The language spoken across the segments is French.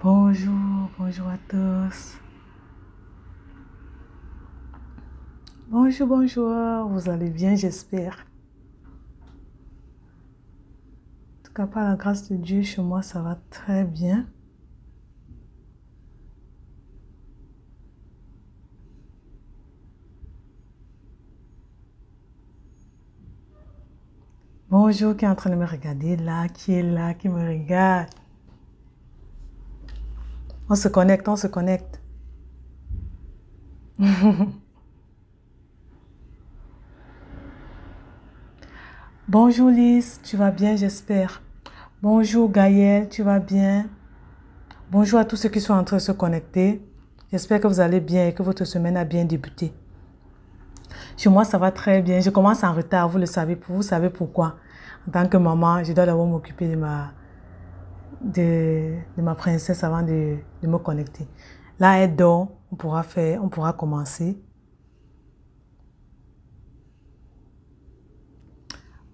Bonjour, bonjour à tous. Bonjour, bonjour, vous allez bien, j'espère. En tout cas, par la grâce de Dieu, chez moi, ça va très bien. Bonjour qui est en train de me regarder là, qui est là, qui me regarde. On se connecte, on se connecte. Bonjour Lise, tu vas bien j'espère. Bonjour Gaël, tu vas bien. Bonjour à tous ceux qui sont en train de se connecter. J'espère que vous allez bien et que votre semaine a bien débuté. Chez moi, ça va très bien. Je commence en retard, vous le savez, vous savez pourquoi. En tant que maman, je dois d'abord m'occuper de ma, de, ma princesse avant de, me connecter. Là, elle dort, on pourra faire, on pourra commencer.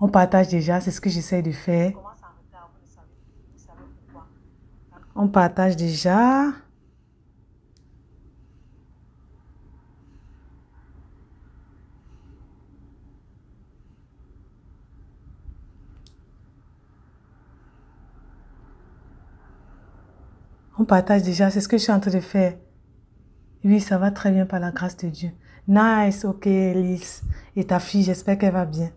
On partage déjà, c'est ce que j'essaie de faire. On partage déjà. On partage déjà, c'est ce que je suis en train de faire. Oui, ça va très bien par la grâce de Dieu. Nice, ok, Elise. Et ta fille, j'espère qu'elle va bien.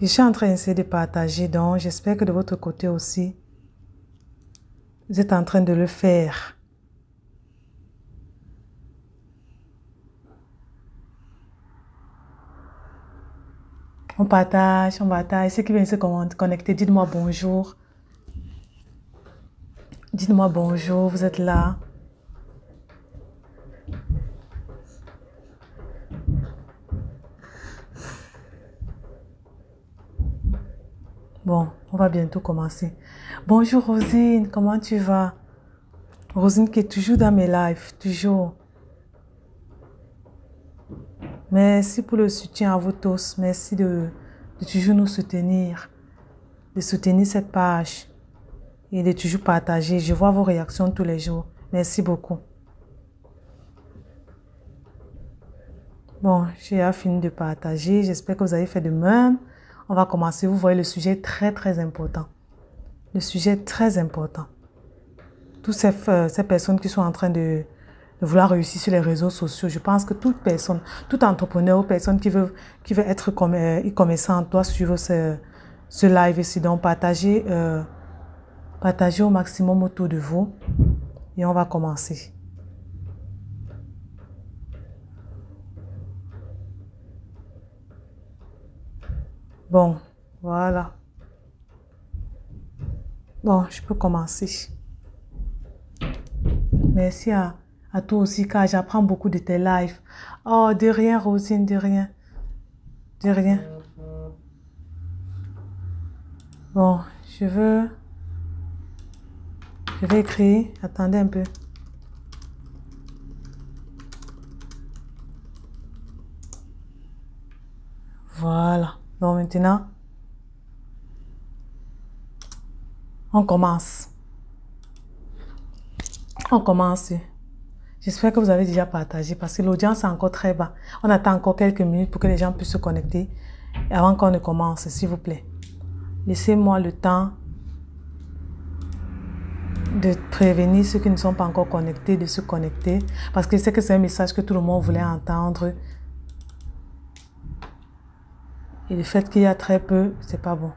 Je suis en train d'essayer de partager, donc j'espère que de votre côté aussi, vous êtes en train de le faire. On partage, on bataille. Ceux qui viennent se connecter, dites-moi bonjour. Dites-moi bonjour, vous êtes là. Bon, on va bientôt commencer. Bonjour Rosine, comment tu vas? Rosine qui est toujours dans mes lives, toujours. Merci pour le soutien à vous tous. Merci de, toujours nous soutenir, de soutenir cette page et de toujours partager. Je vois vos réactions tous les jours. Merci beaucoup. Bon, j'ai fini de partager. J'espère que vous avez fait de même. On va commencer. Vous voyez le sujet très, très important. Le sujet très important. Toutes ces, euh, ces personnes qui sont en train de, de vouloir réussir sur les réseaux sociaux. Je pense que toute personne, tout entrepreneur ou personne qui veut, qui veut être e-commerçant euh, doit suivre ce, live ici. Donc, partagez, euh, partagez au maximum autour de vous et on va commencer. Bon, voilà. Bon, je peux commencer. Merci à à toi aussi car j'apprends beaucoup de tes lives. Oh, de rien, Rosine, de rien. De rien. Bon, je veux... Je vais écrire. Attendez un peu. Voilà. Bon, maintenant, on commence. On commence. J'espère que vous avez déjà partagé parce que l'audience est encore très bas. On attend encore quelques minutes pour que les gens puissent se connecter avant qu'on ne commence, s'il vous plaît. Laissez-moi le temps de prévenir ceux qui ne sont pas encore connectés de se connecter parce que c'est que c'est un message que tout le monde voulait entendre. Et le fait qu'il y a très peu, c'est pas bon.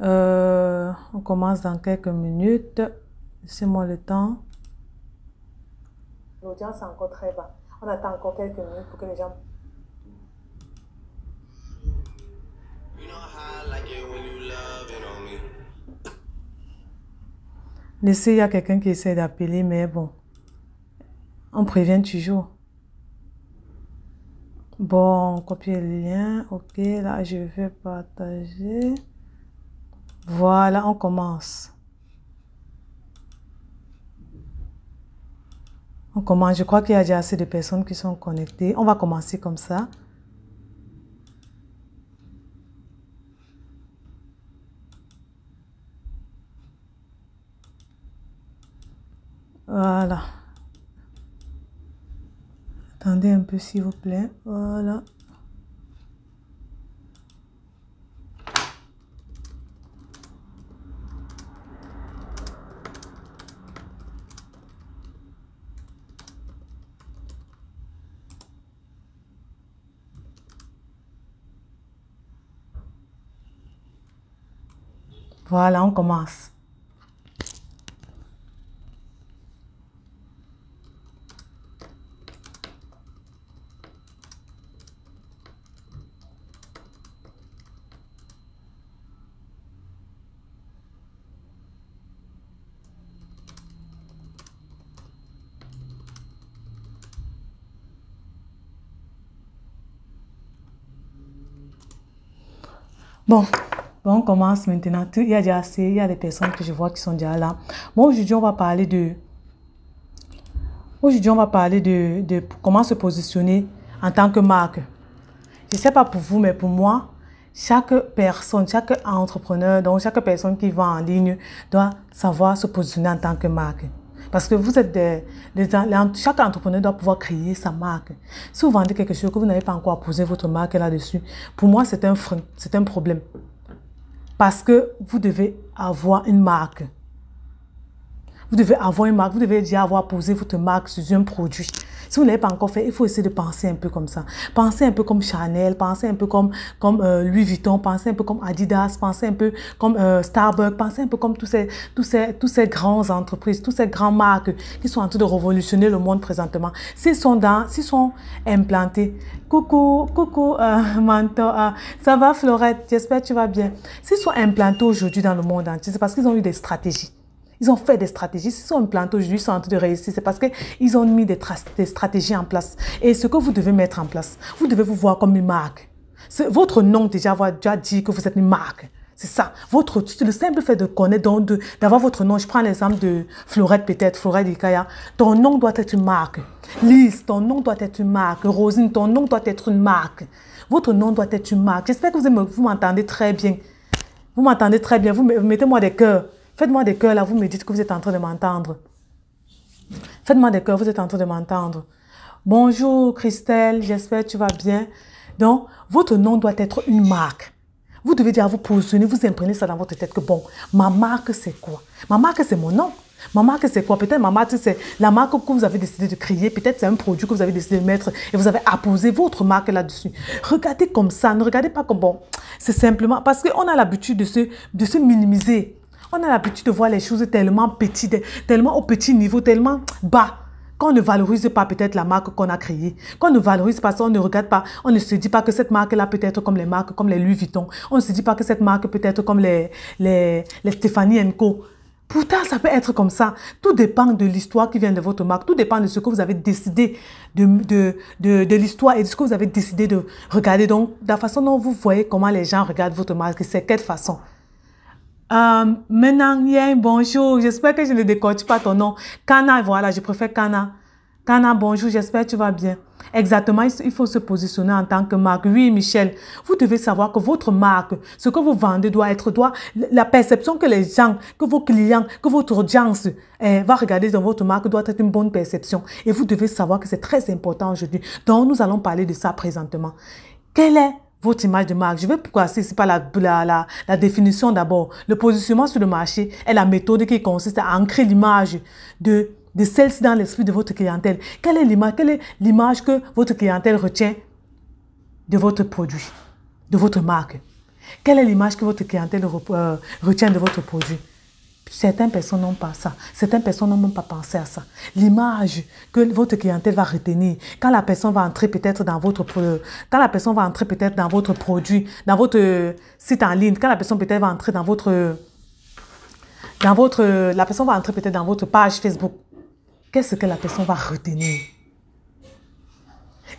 Euh, on commence dans quelques minutes. Laissez-moi le temps. L'audience est encore très bas. On attend encore quelques minutes pour que les gens Laissez, il y a quelqu'un qui essaie d'appeler, mais bon. On prévient toujours. Bon, copier le lien. Ok, là, je vais partager. Voilà, on commence. On commence. Je crois qu'il y a déjà assez de personnes qui sont connectées. On va commencer comme ça. Voilà. Attendez un peu s'il vous plaît. Voilà. Voilà, on commence. Bon, bon, on commence maintenant. il y a déjà assez, il y a des personnes que je vois qui sont déjà là. Bon, aujourd'hui, on va parler de... Aujourd'hui, on va parler de, de comment se positionner en tant que marque. Je ne sais pas pour vous, mais pour moi, chaque personne, chaque entrepreneur, donc chaque personne qui va en ligne doit savoir se positionner en tant que marque. Parce que vous êtes des, Chaque entrepreneur doit pouvoir créer sa marque. Si vous vendez quelque chose que vous n'avez pas encore posé votre marque là-dessus, pour moi, c'est un frein, c'est un problème. Parce que vous devez avoir une marque. Vous devez avoir une marque, vous devez déjà avoir posé votre marque sur un produit. Si vous ne l'avez pas encore fait, il faut essayer de penser un peu comme ça. Pensez un peu comme Chanel, pensez un peu comme, comme euh, Louis Vuitton, pensez un peu comme Adidas, pensez un peu comme euh, Starbucks, pensez un peu comme tous ces, tous ces, tous ces grandes entreprises, toutes ces grandes marques qui sont en train de révolutionner le monde présentement. S'ils sont dans, s'ils sont implantés, coucou, coucou, euh, Manto, euh, ça va Florette, j'espère que tu vas bien. S'ils sont implantés aujourd'hui dans le monde entier, c'est parce qu'ils ont eu des stratégies. Ils ont fait des stratégies. S'ils sont implantés aujourd'hui, ils sont en train de réussir. C'est parce qu'ils ont mis des, des stratégies en place. Et ce que vous devez mettre en place, vous devez vous voir comme une marque. Votre nom déjà, déjà dit que vous êtes une marque. C'est ça. Votre, le simple fait de connaître, d'avoir votre nom. Je prends l'exemple de Florette, peut-être, Florette Ikaya. Ton nom doit être une marque. Lise, ton nom doit être une marque. Rosine, ton nom doit être une marque. Votre nom doit être une marque. J'espère que vous m'entendez très bien. Vous m'entendez très bien. Vous mettez-moi des cœurs. Faites-moi des cœurs là, vous me dites que vous êtes en train de m'entendre. Faites-moi des cœurs, vous êtes en train de m'entendre. Bonjour Christelle, j'espère que tu vas bien. Donc, votre nom doit être une marque. Vous devez dire à vous positionner, vous imprenez ça dans votre tête que bon, ma marque c'est quoi Ma marque c'est mon nom. Ma marque c'est quoi Peut-être ma marque c'est la marque que vous avez décidé de créer, peut-être c'est un produit que vous avez décidé de mettre et vous avez apposé votre marque là-dessus. Regardez comme ça, ne regardez pas comme bon. C'est simplement parce qu'on a l'habitude de se, de se minimiser. On a l'habitude de voir les choses tellement petites, tellement au petit niveau, tellement bas qu'on ne valorise pas peut-être la marque qu'on a créée, qu'on ne valorise pas ça, on ne regarde pas, on ne se dit pas que cette marque-là peut être comme les marques, comme les Louis Vuitton, on ne se dit pas que cette marque peut être comme les, les, les Stéphanie Co. Pourtant, ça peut être comme ça. Tout dépend de l'histoire qui vient de votre marque, tout dépend de ce que vous avez décidé de, de, de, l'histoire et de ce que vous avez décidé de regarder. Donc, la façon dont vous voyez comment les gens regardent votre marque, c'est quelle façon. Euh, Yen, bonjour. J'espère que je ne décortique pas ton nom. Kana, voilà, je préfère Kana. Kana, bonjour, j'espère que tu vas bien. Exactement, il faut se positionner en tant que marque. Oui, Michel, vous devez savoir que votre marque, ce que vous vendez doit être, doit, la perception que les gens, que vos clients, que votre audience eh, va regarder dans votre marque doit être une bonne perception. Et vous devez savoir que c'est très important aujourd'hui. Donc, nous allons parler de ça présentement. Quelle est votre image de marque. Je veux pourquoi c'est pas la, définition d'abord. Le positionnement sur le marché est la méthode qui consiste à ancrer l'image de, de celle-ci dans l'esprit de votre clientèle. Quelle est l'image, quelle est l'image que votre clientèle retient de votre produit, de votre marque? Quelle est l'image que votre clientèle euh, retient de votre produit? Certaines personnes n'ont pas ça. Certaines personnes n'ont même pas pensé à ça. L'image que votre clientèle va retenir, quand la personne va entrer peut-être dans votre quand la personne va entrer peut-être dans votre produit, dans votre euh, site en ligne, quand la personne peut-être va entrer dans votre dans votre la personne va entrer peut-être dans votre page Facebook. Qu'est-ce que la personne va retenir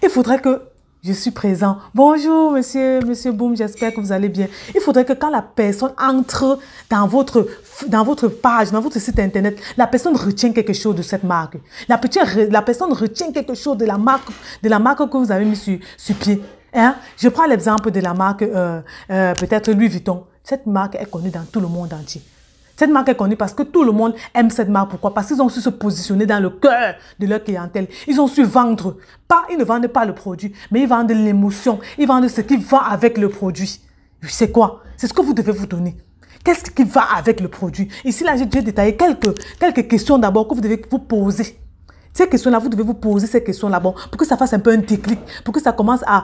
Il faudrait que je suis présent. Bonjour, monsieur, monsieur Boum, j'espère que vous allez bien. Il faudrait que quand la personne entre dans votre, dans votre page, dans votre site internet, la personne retient quelque chose de cette marque. La, petite, la personne retient quelque chose de la marque, de la marque que vous avez mis sur, sur pied. Hein? Je prends l'exemple de la marque, euh, euh, peut-être Louis Vuitton. Cette marque est connue dans tout le monde entier. Cette marque est connue parce que tout le monde aime cette marque. Pourquoi Parce qu'ils ont su se positionner dans le cœur de leur clientèle. Ils ont su vendre. Pas, ils ne vendent pas le produit, mais ils vendent l'émotion. Ils vendent ce qui va avec le produit. C'est quoi C'est ce que vous devez vous donner. Qu'est-ce qui va avec le produit Ici, là, j'ai détaillé quelques, quelques questions d'abord que vous devez vous poser. Ces questions-là, vous devez vous poser ces questions-là bon, pour que ça fasse un peu un déclic, pour que ça commence à,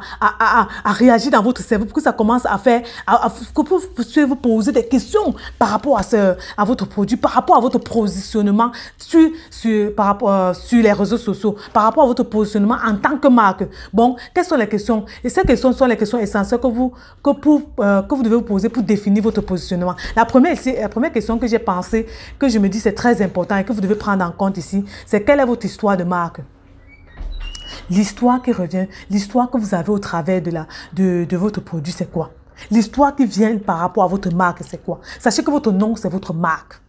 réagir dans votre cerveau, pour que ça commence à faire, à, que vous puissiez vous poser des questions par rapport à, ce, à votre produit, par rapport à votre positionnement sur, sur, par rapport, euh, sur les réseaux sociaux, par rapport à votre positionnement en tant que marque. Bon, quelles sont les questions Et ces questions sont les questions essentielles que vous, que euh, que vous devez vous poser pour définir votre positionnement. La première, la première question que j'ai pensée, que je me dis c'est très important et que vous devez prendre en compte ici, c'est quelle est votre histoire l'histoire de marque, L'histoire qui revient, l'histoire que vous avez au travers de, la, de, votre produit, c'est quoi L'histoire qui vient par rapport à votre marque, c'est quoi Sachez que votre nom, c'est votre marque.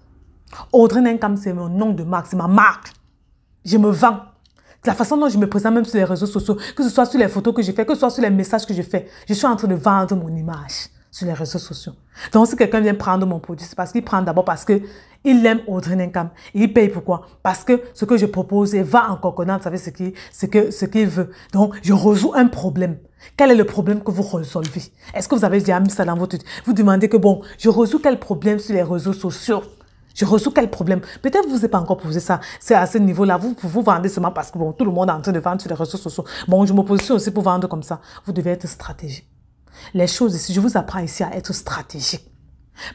Audrey comme c'est mon nom de marque, c'est ma marque. Je me vends. La façon dont je me présente même sur les réseaux sociaux, que ce soit sur les photos que je fais, que ce soit sur les messages que je fais, je suis en train de vendre mon image sur les réseaux sociaux. Donc, si quelqu'un vient prendre mon produit, c'est parce qu'il prend d'abord parce que il aime Audrey Income. Il paye pourquoi Parce que ce que je propose et va en connaître, Savez ce qui, ce que, ce qu'il veut. Donc, je résous un problème. Quel est le problème que vous résolvez Est-ce que vous avez déjà mis ça dans votre... Vous demandez que, bon, je résous quel problème sur les réseaux sociaux je résous quel problème Peut-être que vous n'avez pas encore posé ça. C'est à ce niveau-là. Vous, vous vendez seulement parce que bon, tout le monde est en train de vendre sur les réseaux sociaux. Bon, je me positionne aussi pour vendre comme ça. Vous devez être stratégique les choses ici. Je vous apprends ici à être stratégique.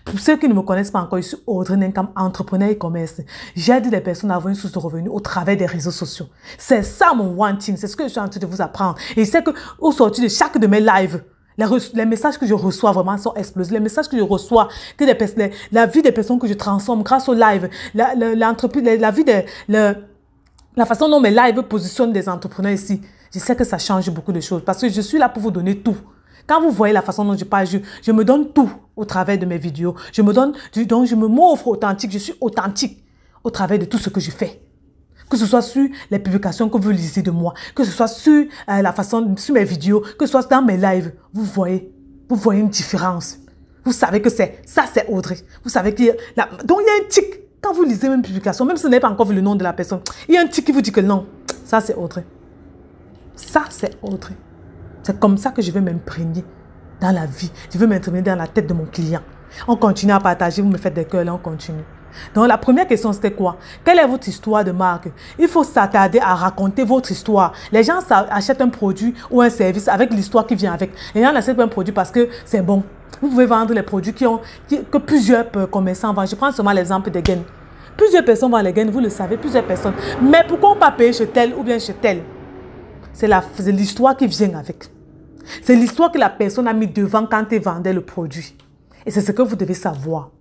Pour ceux qui ne me connaissent pas encore, je suis Audrey Ninkam, entrepreneur et commerce. J'aide les personnes à avoir une source de revenus au travers des réseaux sociaux. C'est ça mon one c'est ce que je suis en train de vous apprendre. Et c'est que au sortir de chaque de mes lives, les, messages que je reçois vraiment sont explosifs. Les messages que je reçois, que la vie des personnes que je transforme grâce aux lives, la, la, vie des, la façon dont mes lives positionnent des entrepreneurs ici, je sais que ça change beaucoup de choses parce que je suis là pour vous donner tout. Quand vous voyez la façon dont je parle, je, me donne tout au travers de mes vidéos. Je me donne, donc je me m'offre authentique, je suis authentique au travers de tout ce que je fais. Que ce soit sur les publications que vous lisez de moi, que ce soit sur euh, la façon, sur mes vidéos, que ce soit dans mes lives, vous voyez, vous voyez une différence. Vous savez que c'est, ça c'est Audrey. Vous savez qu'il y a, donc il y a un tic. Quand vous lisez une publication, même si vous n'avez pas encore vu le nom de la personne, il y a un tic qui vous dit que non, ça c'est Audrey. Ça c'est Audrey. C'est comme ça que je vais m'imprégner dans la vie. Je veux m'imprégner dans la tête de mon client. On continue à partager, vous me faites des cœurs, là, on continue. Donc la première question, c'était quoi Quelle est votre histoire de marque Il faut s'attarder à raconter votre histoire. Les gens achètent un produit ou un service avec l'histoire qui vient avec. Les gens n'achètent pas un produit parce que c'est bon. Vous pouvez vendre les produits qui ont, que plusieurs euh, commerçants vendent. Je prends seulement l'exemple des gaines. Plusieurs personnes vendent les gaines, vous le savez, plusieurs personnes. Mais pourquoi on pas payer chez tel ou bien chez tel C'est l'histoire qui vient avec. C'est l'histoire que la personne a mis devant quand elle vendait le produit. Et c'est ce que vous devez savoir.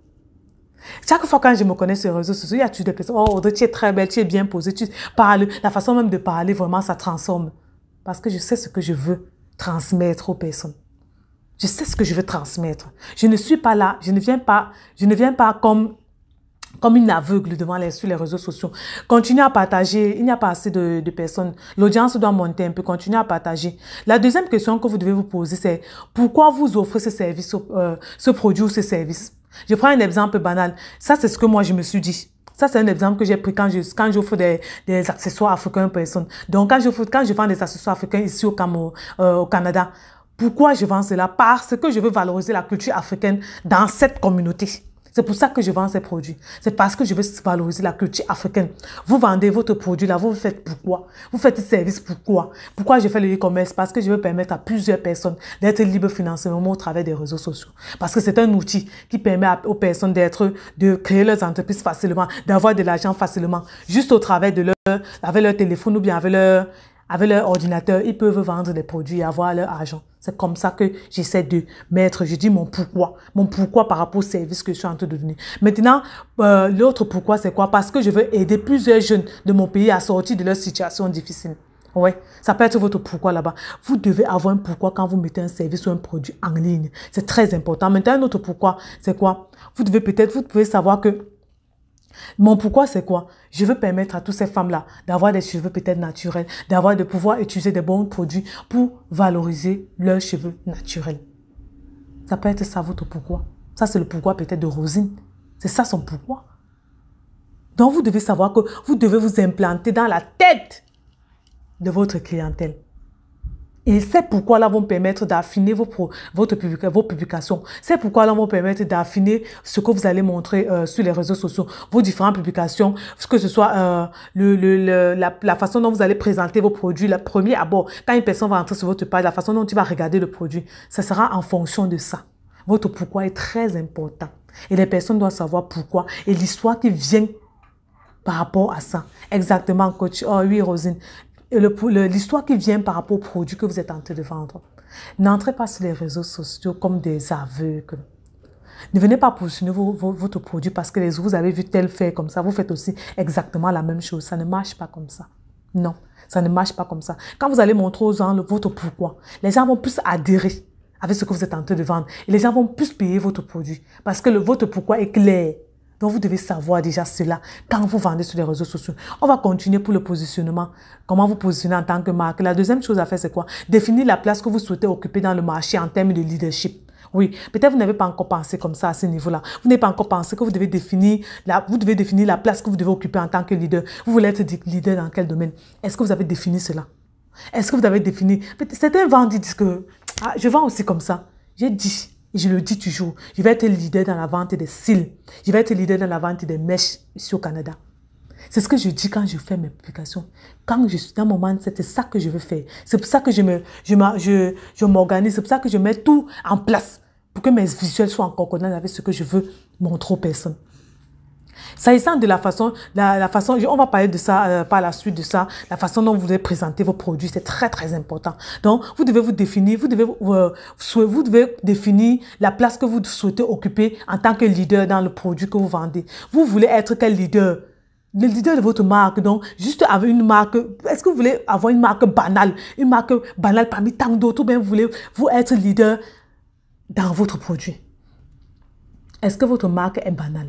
Chaque fois quand je me connais sur les réseaux sociaux, il y a toujours des personnes, oh Audrey, tu es très belle, tu es bien posée, tu parles. La façon même de parler, vraiment, ça transforme. Parce que je sais ce que je veux transmettre aux personnes. Je sais ce que je veux transmettre. Je ne suis pas là, je ne viens pas, je ne viens pas comme comme une aveugle devant les, sur les réseaux sociaux. Continuez à partager. Il n'y a pas assez de, de personnes. L'audience doit monter un peu. Continuez à partager. La deuxième question que vous devez vous poser, c'est pourquoi vous offrez ce service, euh, ce produit ou ce service? Je prends un exemple banal. Ça, c'est ce que moi, je me suis dit. Ça, c'est un exemple que j'ai pris quand je, quand j'offre des, des accessoires africains aux personnes. Donc, quand je, quand je vends des accessoires africains ici au, Cameroun, au Canada, pourquoi je vends cela? Parce que je veux valoriser la culture africaine dans cette communauté. C'est pour ça que je vends ces produits. C'est parce que je veux valoriser la culture africaine. Vous vendez votre produit là, vous faites pourquoi Vous faites service pourquoi Pourquoi je fais le e-commerce Parce que je veux permettre à plusieurs personnes d'être libres financièrement au travers des réseaux sociaux. Parce que c'est un outil qui permet aux personnes d'être, de créer leurs entreprises facilement, d'avoir de l'argent facilement, juste au travers de leur, avec leur téléphone ou bien avec leur, avec leur ordinateur. Ils peuvent vendre des produits et avoir leur argent. C'est comme ça que j'essaie de mettre, je dis mon pourquoi, mon pourquoi par rapport au service que je suis en train de donner. Maintenant, euh, l'autre pourquoi, c'est quoi Parce que je veux aider plusieurs jeunes de mon pays à sortir de leur situation difficile. Ouais, ça peut être votre pourquoi là-bas. Vous devez avoir un pourquoi quand vous mettez un service ou un produit en ligne. C'est très important. Maintenant, un autre pourquoi, c'est quoi Vous devez peut-être, vous pouvez savoir que mon pourquoi, c'est quoi Je veux permettre à toutes ces femmes-là d'avoir des cheveux peut-être naturels, d'avoir de pouvoir utiliser des bons produits pour valoriser leurs cheveux naturels. Ça peut être ça votre pourquoi. Ça, c'est le pourquoi peut-être de Rosine. C'est ça son pourquoi. Donc, vous devez savoir que vous devez vous implanter dans la tête de votre clientèle. Et c'est pourquoi là vont permettre d'affiner vos, vos publications. C'est pourquoi là vont permettre d'affiner ce que vous allez montrer euh, sur les réseaux sociaux, vos différentes publications, que ce soit euh, la, façon dont vous allez présenter vos produits, le premier abord, quand une personne va entrer sur votre page, la façon dont tu vas regarder le produit, ça sera en fonction de ça. Votre pourquoi est très important. Et les personnes doivent savoir pourquoi. Et l'histoire qui vient par rapport à ça. Exactement, coach. Oh oui, Rosine l'histoire qui vient par rapport au produit que vous êtes en train de vendre. N'entrez pas sur les réseaux sociaux comme des aveugles. Ne venez pas positionner votre produit parce que vous avez vu tel fait comme ça. Vous faites aussi exactement la même chose. Ça ne marche pas comme ça. Non, ça ne marche pas comme ça. Quand vous allez montrer aux gens le, votre pourquoi, les gens vont plus adhérer avec ce que vous êtes en train de vendre. Et les gens vont plus payer votre produit parce que le, votre pourquoi est clair vous devez savoir déjà cela quand vous vendez sur les réseaux sociaux. On va continuer pour le positionnement. Comment vous positionner en tant que marque. La deuxième chose à faire, c'est quoi Définir la place que vous souhaitez occuper dans le marché en termes de leadership. Oui, peut-être vous n'avez pas encore pensé comme ça à ce niveau-là. Vous n'avez pas encore pensé que vous devez définir la, vous devez définir la place que vous devez occuper en tant que leader. Vous voulez être leader dans quel domaine Est-ce que vous avez défini cela Est-ce que vous avez défini Certains vendent, ils disent que ah, je vends aussi comme ça. J'ai dit, je le dis toujours, je vais être leader dans la vente des cils. Je vais être leader dans la vente des mèches ici au Canada. C'est ce que je dis quand je fais mes publications. Quand je suis dans mon monde, c'est ça que je veux faire. C'est pour ça que je me, je, m'organise. C'est pour ça que je mets tout en place pour que mes visuels soient encore connus avec ce que je veux montrer aux personnes. S'agissant de la façon, la, façon, on va parler de ça euh, par la suite de ça, la façon dont vous devez présenter vos produits, c'est très très important. Donc, vous devez vous définir, vous devez, euh, vous devez définir la place que vous souhaitez occuper en tant que leader dans le produit que vous vendez. Vous voulez être quel leader? le leader de votre marque, donc, juste avec une marque, est-ce que vous voulez avoir une marque banale, une marque banale parmi tant d'autres, ou bien vous voulez vous être leader dans votre produit Est-ce que votre marque est banale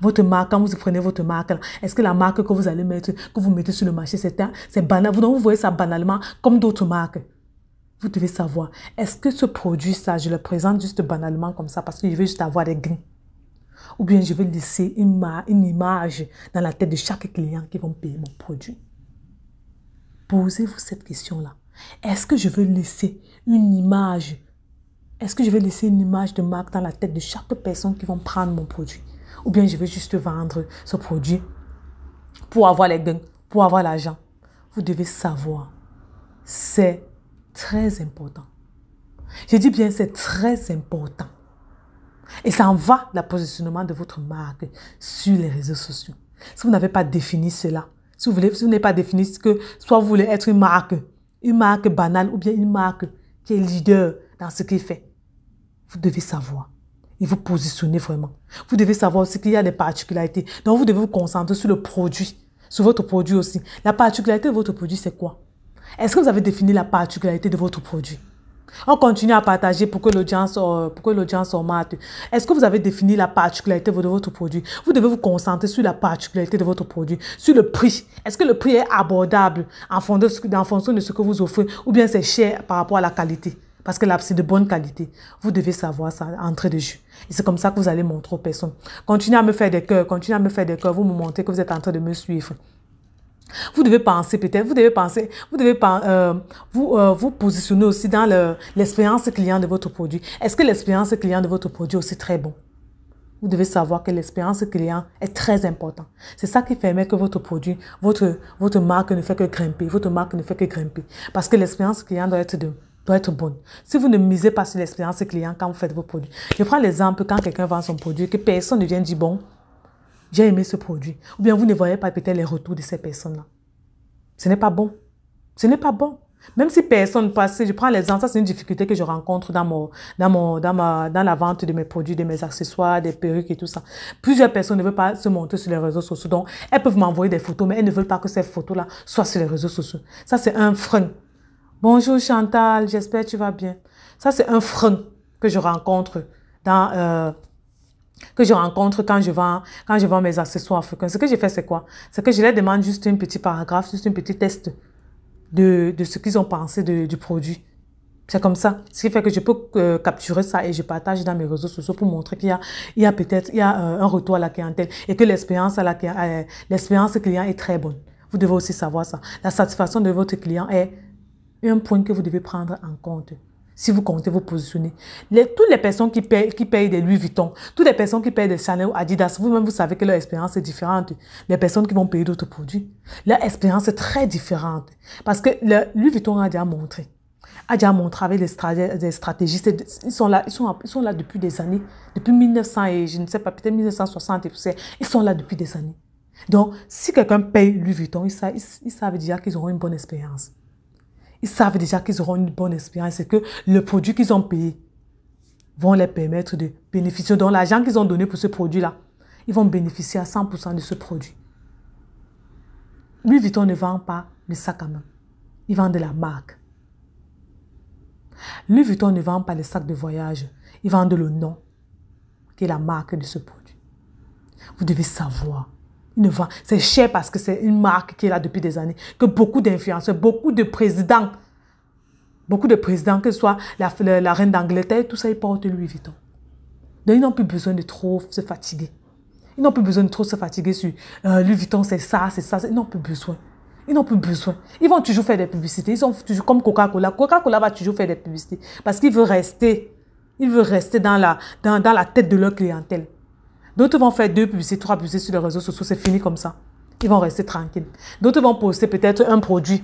votre marque, quand vous prenez votre marque, est-ce que la marque que vous allez mettre, que vous mettez sur le marché, c'est banal. Donc, vous voyez ça banalement comme d'autres marques. Vous devez savoir, est-ce que ce produit, ça, je le présente juste banalement comme ça parce que je veux juste avoir des gains Ou bien je vais laisser une, une image dans la tête de chaque client qui va payer mon produit Posez-vous cette question-là. Est-ce que je veux laisser une image Est-ce que je vais laisser une image de marque dans la tête de chaque personne qui va prendre mon produit ou bien je veux juste vendre ce produit pour avoir les gains, pour avoir l'argent. Vous devez savoir. C'est très important. Je dis bien, c'est très important. Et ça en va le positionnement de votre marque sur les réseaux sociaux. Si vous n'avez pas défini cela, si vous voulez, n'avez pas défini ce que soit vous voulez être une marque, une marque banale ou bien une marque qui est leader dans ce qu'il fait, vous devez savoir vous positionnez vraiment. Vous devez savoir aussi qu'il y a des particularités. Donc, vous devez vous concentrer sur le produit, sur votre produit aussi. La particularité de votre produit, c'est quoi Est-ce que vous avez défini la particularité de votre produit on continue à partager pour que l'audience euh, pour que Est-ce que vous avez défini la particularité de votre produit Vous devez vous concentrer sur la particularité de votre produit, sur le prix. Est-ce que le prix est abordable en fonction de ce que vous offrez ou bien c'est cher par rapport à la qualité parce que là, c'est de bonne qualité. Vous devez savoir ça, entrée de jeu. Et c'est comme ça que vous allez montrer aux personnes. Continuez à me faire des cœurs, continuez à me faire des cœurs. Vous me montrez que vous êtes en train de me suivre. Vous devez penser peut-être, vous devez penser, vous devez euh, vous, euh, vous positionner aussi dans l'expérience client de votre produit. Est-ce que l'expérience client de votre produit est aussi très bon? Vous devez savoir que l'expérience client est très importante. C'est ça qui permet que votre produit, votre, votre marque ne fait que grimper, votre marque ne fait que grimper. Parce que l'expérience client doit être de doit être bonne. Si vous ne misez pas sur l'expérience client quand vous faites vos produits. Je prends l'exemple quand quelqu'un vend son produit, que personne ne vient dire, bon, j'ai aimé ce produit. Ou bien vous ne voyez pas peut-être les retours de ces personnes-là. Ce n'est pas bon. Ce n'est pas bon. Même si personne passe, je prends l'exemple, ça c'est une difficulté que je rencontre dans, mon, dans, mon, dans, ma, dans la vente de mes produits, de mes accessoires, des perruques et tout ça. Plusieurs personnes ne veulent pas se montrer sur les réseaux sociaux. Donc, elles peuvent m'envoyer des photos, mais elles ne veulent pas que ces photos-là soient sur les réseaux sociaux. Ça, c'est un frein. Bonjour Chantal, j'espère que tu vas bien. Ça, c'est un frein que je rencontre dans, euh, que je rencontre quand je vends, quand je vends mes accessoires africains. Ce que j'ai fait, c'est quoi? C'est que je leur demande juste un petit paragraphe, juste un petit test de, ce qu'ils ont pensé du produit. C'est comme ça. Ce qui fait que je peux euh, capturer ça et je partage dans mes réseaux sociaux pour montrer qu'il y a, il y a peut-être, il y a euh, un retour à la clientèle et que l'expérience à la, l'expérience client est très bonne. Vous devez aussi savoir ça. La satisfaction de votre client est un point que vous devez prendre en compte si vous comptez vous positionner. Les, toutes les personnes qui payent, qui payent des Louis Vuitton, toutes les personnes qui payent des Chanel ou Adidas, vous-même, vous savez que leur expérience est différente. Les personnes qui vont payer d'autres produits, leur expérience est très différente. Parce que le, Louis Vuitton a déjà montré. A déjà montré avec les, stratégies, Ils sont, là, ils, sont, ils sont là depuis des années. Depuis 1900 et je ne sais pas, peut-être 1960 et tout ça. Ils sont là depuis des années. Donc, si quelqu'un paye Louis Vuitton, ils savent, ils savent déjà qu'ils auront une bonne expérience. Ils savent déjà qu'ils auront une bonne expérience et que le produit qu'ils ont payé vont les permettre de bénéficier. Donc l'argent qu'ils ont donné pour ce produit-là, ils vont bénéficier à 100% de ce produit. Louis Vuitton ne vend pas le sac à main. Il vend de la marque. Louis Vuitton ne vend pas les sacs de voyage. Il vend de le nom, qui est la marque de ce produit. Vous devez savoir c'est cher parce que c'est une marque qui est là depuis des années. Que beaucoup d'influenceurs, beaucoup de présidents, beaucoup de présidents, que ce soit la, reine d'Angleterre, tout ça, ils portent Louis Vuitton. Donc, ils n'ont plus besoin de trop se fatiguer. Ils n'ont plus besoin de trop se fatiguer sur euh, Louis Vuitton, c'est ça, c'est ça. Ils n'ont plus besoin. Ils n'ont plus besoin. Ils vont toujours faire des publicités. Ils sont toujours comme Coca-Cola. Coca-Cola va toujours faire des publicités parce qu'ils veulent rester. Il veut rester dans la tête de leur clientèle. D'autres vont faire deux publicités, trois publicités sur les réseaux sociaux, c'est fini comme ça. Ils vont rester tranquilles. D'autres vont poster peut-être un produit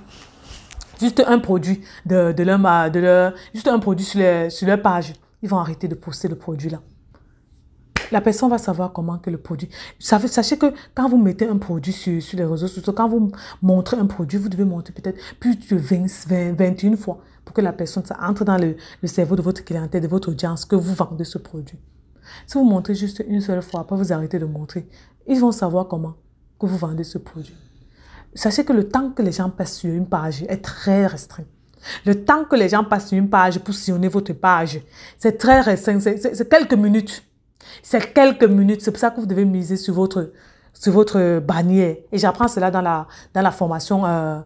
juste un produit de, de, de leur, juste un produit sur, sur leur page. Ils vont arrêter de poster le produit là. La personne va savoir comment que le produit. Sachez que quand vous mettez un produit sur, les réseaux sociaux, quand vous montrez un produit, vous devez montrer peut-être plus de 20, 20, 21 fois pour que la personne, ça entre dans le, le cerveau de votre clientèle, de votre audience, que vous vendez ce produit. Si vous montrez juste une seule fois, après vous arrêtez de montrer, ils vont savoir comment que vous vendez ce produit. Sachez que le temps que les gens passent sur une page est très restreint. Le temps que les gens passent sur une page pour sillonner votre page, c'est très restreint, c'est quelques minutes. C'est quelques minutes, c'est pour ça que vous devez miser sur votre, sur votre bannière. Et j'apprends cela dans la, dans la formation euh,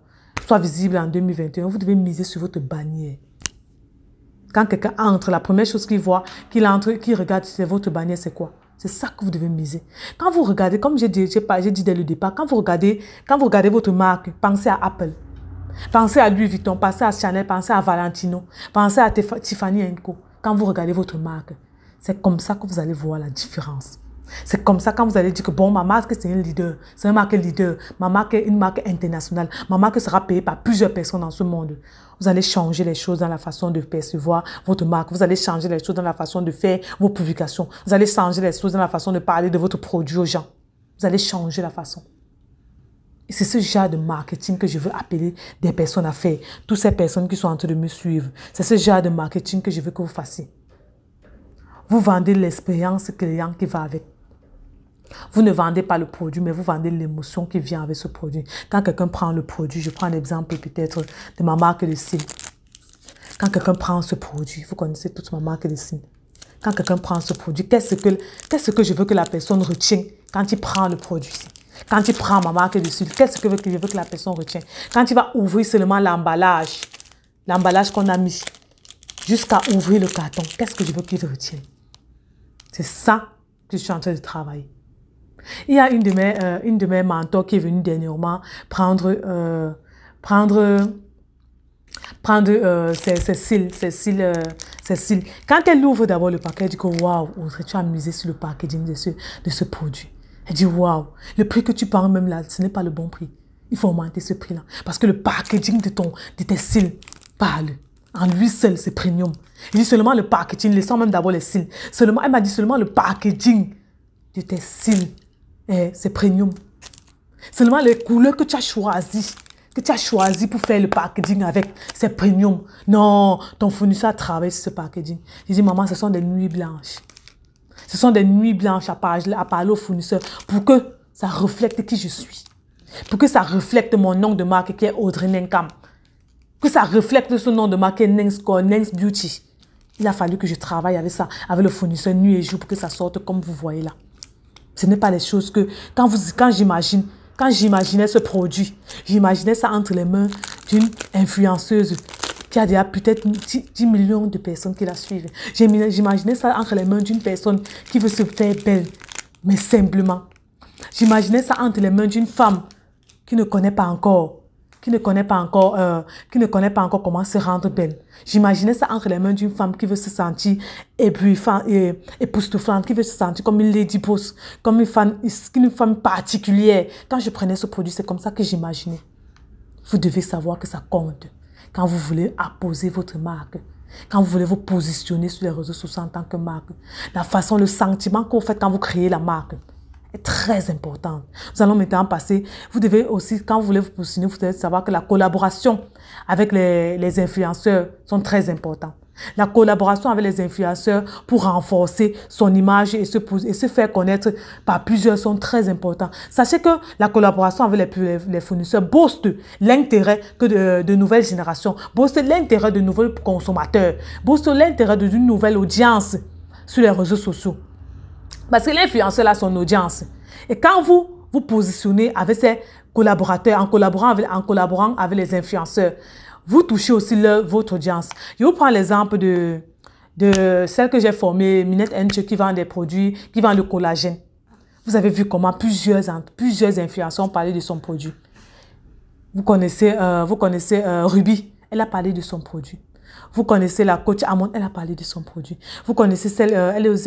Soit visible en 2021. Vous devez miser sur votre bannière. Quand quelqu'un entre, la première chose qu'il voit, qu'il entre, qu'il regarde, c'est votre bannière, c'est quoi C'est ça que vous devez miser. Quand vous regardez, comme j'ai dit, dit dès le départ, quand vous regardez, quand vous regardez votre marque, pensez à Apple. Pensez à Louis Vuitton, pensez à Chanel, pensez à Valentino, pensez à Tiffany Co. Quand vous regardez votre marque, c'est comme ça que vous allez voir la différence. C'est comme ça quand vous allez dire que bon, ma marque, c'est un leader. C'est une marque leader. Ma marque est une marque internationale. Ma marque sera payée par plusieurs personnes dans ce monde. Vous allez changer les choses dans la façon de percevoir votre marque. Vous allez changer les choses dans la façon de faire vos publications. Vous allez changer les choses dans la façon de parler de votre produit aux gens. Vous allez changer la façon. c'est ce genre de marketing que je veux appeler des personnes à faire. Toutes ces personnes qui sont en train de me suivre. C'est ce genre de marketing que je veux que vous fassiez. Vous vendez l'expérience client qui va avec. Vous ne vendez pas le produit, mais vous vendez l'émotion qui vient avec ce produit. Quand quelqu'un prend le produit, je prends l'exemple peut-être de ma marque de cils. Quand quelqu'un prend ce produit, vous connaissez toute ma marque de cils. Quand quelqu'un prend ce produit, qu'est-ce que, qu'est-ce que je veux que la personne retienne quand il prend le produit Quand il prend ma marque de cils, qu'est-ce que je veux que la personne retienne Quand il va ouvrir seulement l'emballage, l'emballage qu'on a mis, jusqu'à ouvrir le carton, qu'est-ce que je veux qu'il retienne C'est ça que je suis en train de travailler. Il y a une de mes, euh, une de mentors qui est venue dernièrement prendre, euh, prendre, euh, ses, cils, Quand elle ouvre d'abord le paquet, elle dit que waouh, on tu amusé sur le packaging de ce, produit. Elle dit waouh, le prix que tu parles même là, ce n'est pas le bon prix. Il faut augmenter ce prix-là. Parce que le packaging de, ton, de tes cils parle. En lui seul, c'est premium. Il dit seulement le packaging, laissant même d'abord les cils. Seulement, elle m'a dit seulement le packaging de tes cils eh, c'est premium. Seulement les couleurs que tu as choisies, que tu as choisies pour faire le packaging avec, c'est premium. Non, ton fournisseur travaille sur ce packaging. Je dis, maman, ce sont des nuits blanches. Ce sont des nuits blanches à parler, à parler au fournisseur pour que ça reflète qui je suis. Pour que ça reflète mon nom de marque qui est Audrey Nenkam. Que ça reflète ce nom de marque qui est Beauty. Il a fallu que je travaille avec ça, avec le fournisseur nuit et jour pour que ça sorte comme vous voyez là. Ce n'est pas les choses que, quand, vous, quand j'imagine, quand j'imaginais ce produit, j'imaginais ça entre les mains d'une influenceuse qui a déjà peut-être 10 millions de personnes qui la suivent. J'imaginais ça entre les mains d'une personne qui veut se faire belle, mais simplement. J'imaginais ça entre les mains d'une femme qui ne connaît pas encore qui ne connaît pas encore, euh, qui ne connaît pas encore comment se rendre belle. J'imaginais ça entre les mains d'une femme qui veut se sentir puis et époustouflante, qui veut se sentir comme une lady boss, comme une femme, une femme particulière. Quand je prenais ce produit, c'est comme ça que j'imaginais. Vous devez savoir que ça compte. Quand vous voulez apposer votre marque, quand vous voulez vous positionner sur les réseaux sociaux en tant que marque, la façon, le sentiment qu'on fait quand vous créez la marque, est très importante. Nous allons maintenant passer. Vous devez aussi, quand vous voulez vous positionner, vous devez savoir que la collaboration avec les, influenceurs sont très importants. La collaboration avec les influenceurs pour renforcer son image et se, et se faire connaître par plusieurs sont très importants. Sachez que la collaboration avec les, les fournisseurs booste l'intérêt que de, de, nouvelles générations, booste l'intérêt de nouveaux consommateurs, booste l'intérêt d'une nouvelle audience sur les réseaux sociaux. Parce que l'influenceur a son audience. Et quand vous vous positionnez avec ses collaborateurs, en collaborant avec, en collaborant avec les influenceurs, vous touchez aussi votre audience. Je vous prends l'exemple de, de celle que j'ai formée, Minette Enche, qui vend des produits, qui vend le collagène. Vous avez vu comment plusieurs, plusieurs influenceurs ont parlé de son produit. Vous connaissez, euh, vous connaissez euh, Ruby, elle a parlé de son produit. Vous connaissez la coach Amon, elle a parlé de son produit. Vous connaissez celle, euh, elle est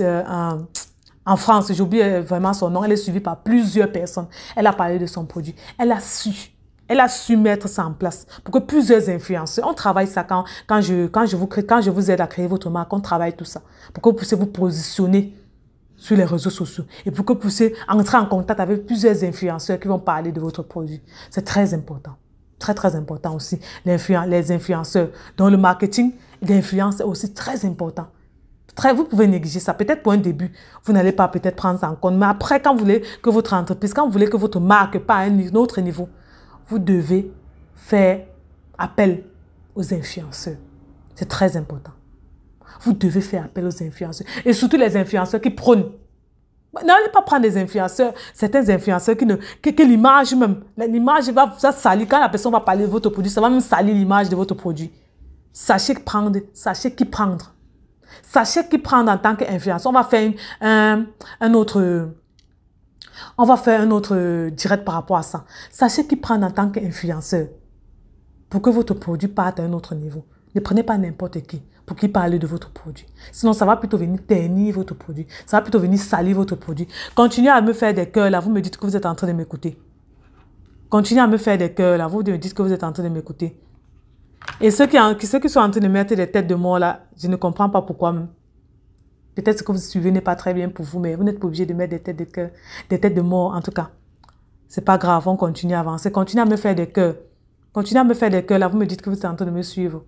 en France, j'oublie euh, vraiment son nom, elle est suivie par plusieurs personnes. Elle a parlé de son produit. Elle a su. Elle a su mettre ça en place pour que plusieurs influenceurs, on travaille ça quand, quand, je, quand, je vous crée, quand je vous aide à créer votre marque, on travaille tout ça pour que vous puissiez vous positionner sur les réseaux sociaux et pour que vous puissiez entrer en contact avec plusieurs influenceurs qui vont parler de votre produit. C'est très important. Très, très important aussi, les influenceurs. Dans le marketing, l'influence est aussi très important vous pouvez négliger ça. Peut-être pour un début, vous n'allez pas peut-être prendre ça en compte. Mais après, quand vous voulez que votre entreprise, quand vous voulez que votre marque pas à un autre niveau, vous devez faire appel aux influenceurs. C'est très important. Vous devez faire appel aux influenceurs. Et surtout les influenceurs qui prônent. N'allez pas prendre des influenceurs, certains influenceurs qui ne, que, l'image même, l'image va, vous salir. Quand la personne va parler de votre produit, ça va même salir l'image de votre produit. Sachez prendre, sachez qui prendre. Sachez qui prend en tant qu'influenceur. On va faire un, autre... On va faire un autre direct par rapport à ça. Sachez qui prend en tant qu'influenceur pour que votre produit parte à un autre niveau. Ne prenez pas n'importe qui pour qu'il parle de votre produit. Sinon, ça va plutôt venir ternir votre produit. Ça va plutôt venir salir votre produit. Continuez à me faire des cœurs là. Vous me dites que vous êtes en train de m'écouter. Continuez à me faire des cœurs là. Vous me dites que vous êtes en train de m'écouter. Et ceux qui, qui sont en train de mettre des têtes de mort là, je ne comprends pas pourquoi. Peut-être que vous suivez n'est pas très bien pour vous, mais vous n'êtes pas obligé de mettre des têtes de cœur, des têtes de mort en tout cas. C'est pas grave, on continue à avancer. Continuez à me faire des cœurs. Continuez à me faire des cœurs. Là, vous me dites que vous êtes en train de me suivre.